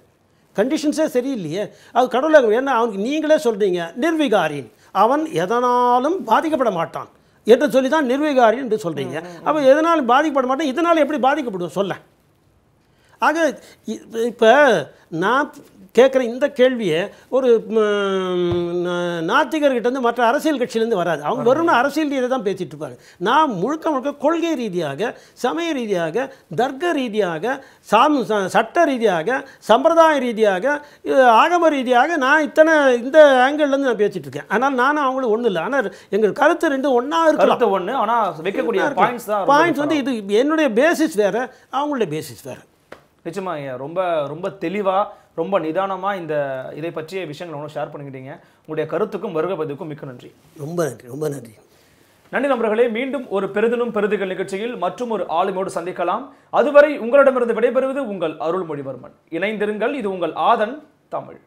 கண்டிஷன்ஸே சரியில்லையே அது கடவுளை ஏன்னா அவனுக்கு நீங்களே சொல்கிறீங்க நிர்விகாரின் அவன் எதனாலும் பாதிக்கப்பட மாட்டான் என்று சொல்லி தான் நிர்வீகாரி என்று சொல்கிறீங்க அப்போ எதனாலும் பாதிக்கப்பட மாட்டேன் இதனால் எப்படி பாதிக்கப்படுவோம் சொல்ல ஆக இப்போ நான் கேட்குற இந்த கேள்வியை ஒரு நாத்திகர்கிட்டேருந்து மற்ற அரசியல் கட்சியிலேருந்து வராது அவங்க வரும்னா அரசியல் ரீதியாக தான் பேசிகிட்டு இருப்பாங்க நான் முழுக்க முழுக்க கொள்கை ரீதியாக சமய ரீதியாக தர்க்க ரீதியாக சாம் சட்ட ரீதியாக சம்பிரதாய ரீதியாக ஆகம ரீதியாக நான் இத்தனை இந்த ஆங்கிள்லேருந்து நான் பேசிகிட்டு இருக்கேன் ஆனால் நானும் அவங்களும் ஒன்றும் இல்லை ஆனால் எங்கள் கருத்து ரெண்டு ஒன்றா இருக்கலாம் ஒன்று ஆனால் வைக்கக்கூடிய பாயிண்ட்ஸ் தான் பாயிண்ட்ஸ் வந்து இது என்னுடைய பேசிஸ் வேறு அவங்களுடைய பேசிஸ் வேறு நிச்சயமாக ரொம்ப ரொம்ப தெளிவாக ரொம்ப நிதானமாக இந்த இதை பற்றிய விஷயங்களை ஒன்றும் ஷேர் பண்ணிக்கிட்டீங்க உங்களுடைய கருத்துக்கும் வருகை பதிவுக்கும் மிக்க நன்றி ரொம்ப நன்றி ரொம்ப நன்றி நன்றி நண்பர்களே மீண்டும் ஒரு பெருதினும் பெருதுகள் நிகழ்ச்சியில் மற்றும் ஒரு ஆளுமையோடு சந்திக்கலாம் அதுவரை உங்களிடமிருந்து விடைபெறுவது உங்கள் அருள்மொழிவர்மன் இணைந்திருங்கள் இது உங்கள் ஆதன் தமிழ்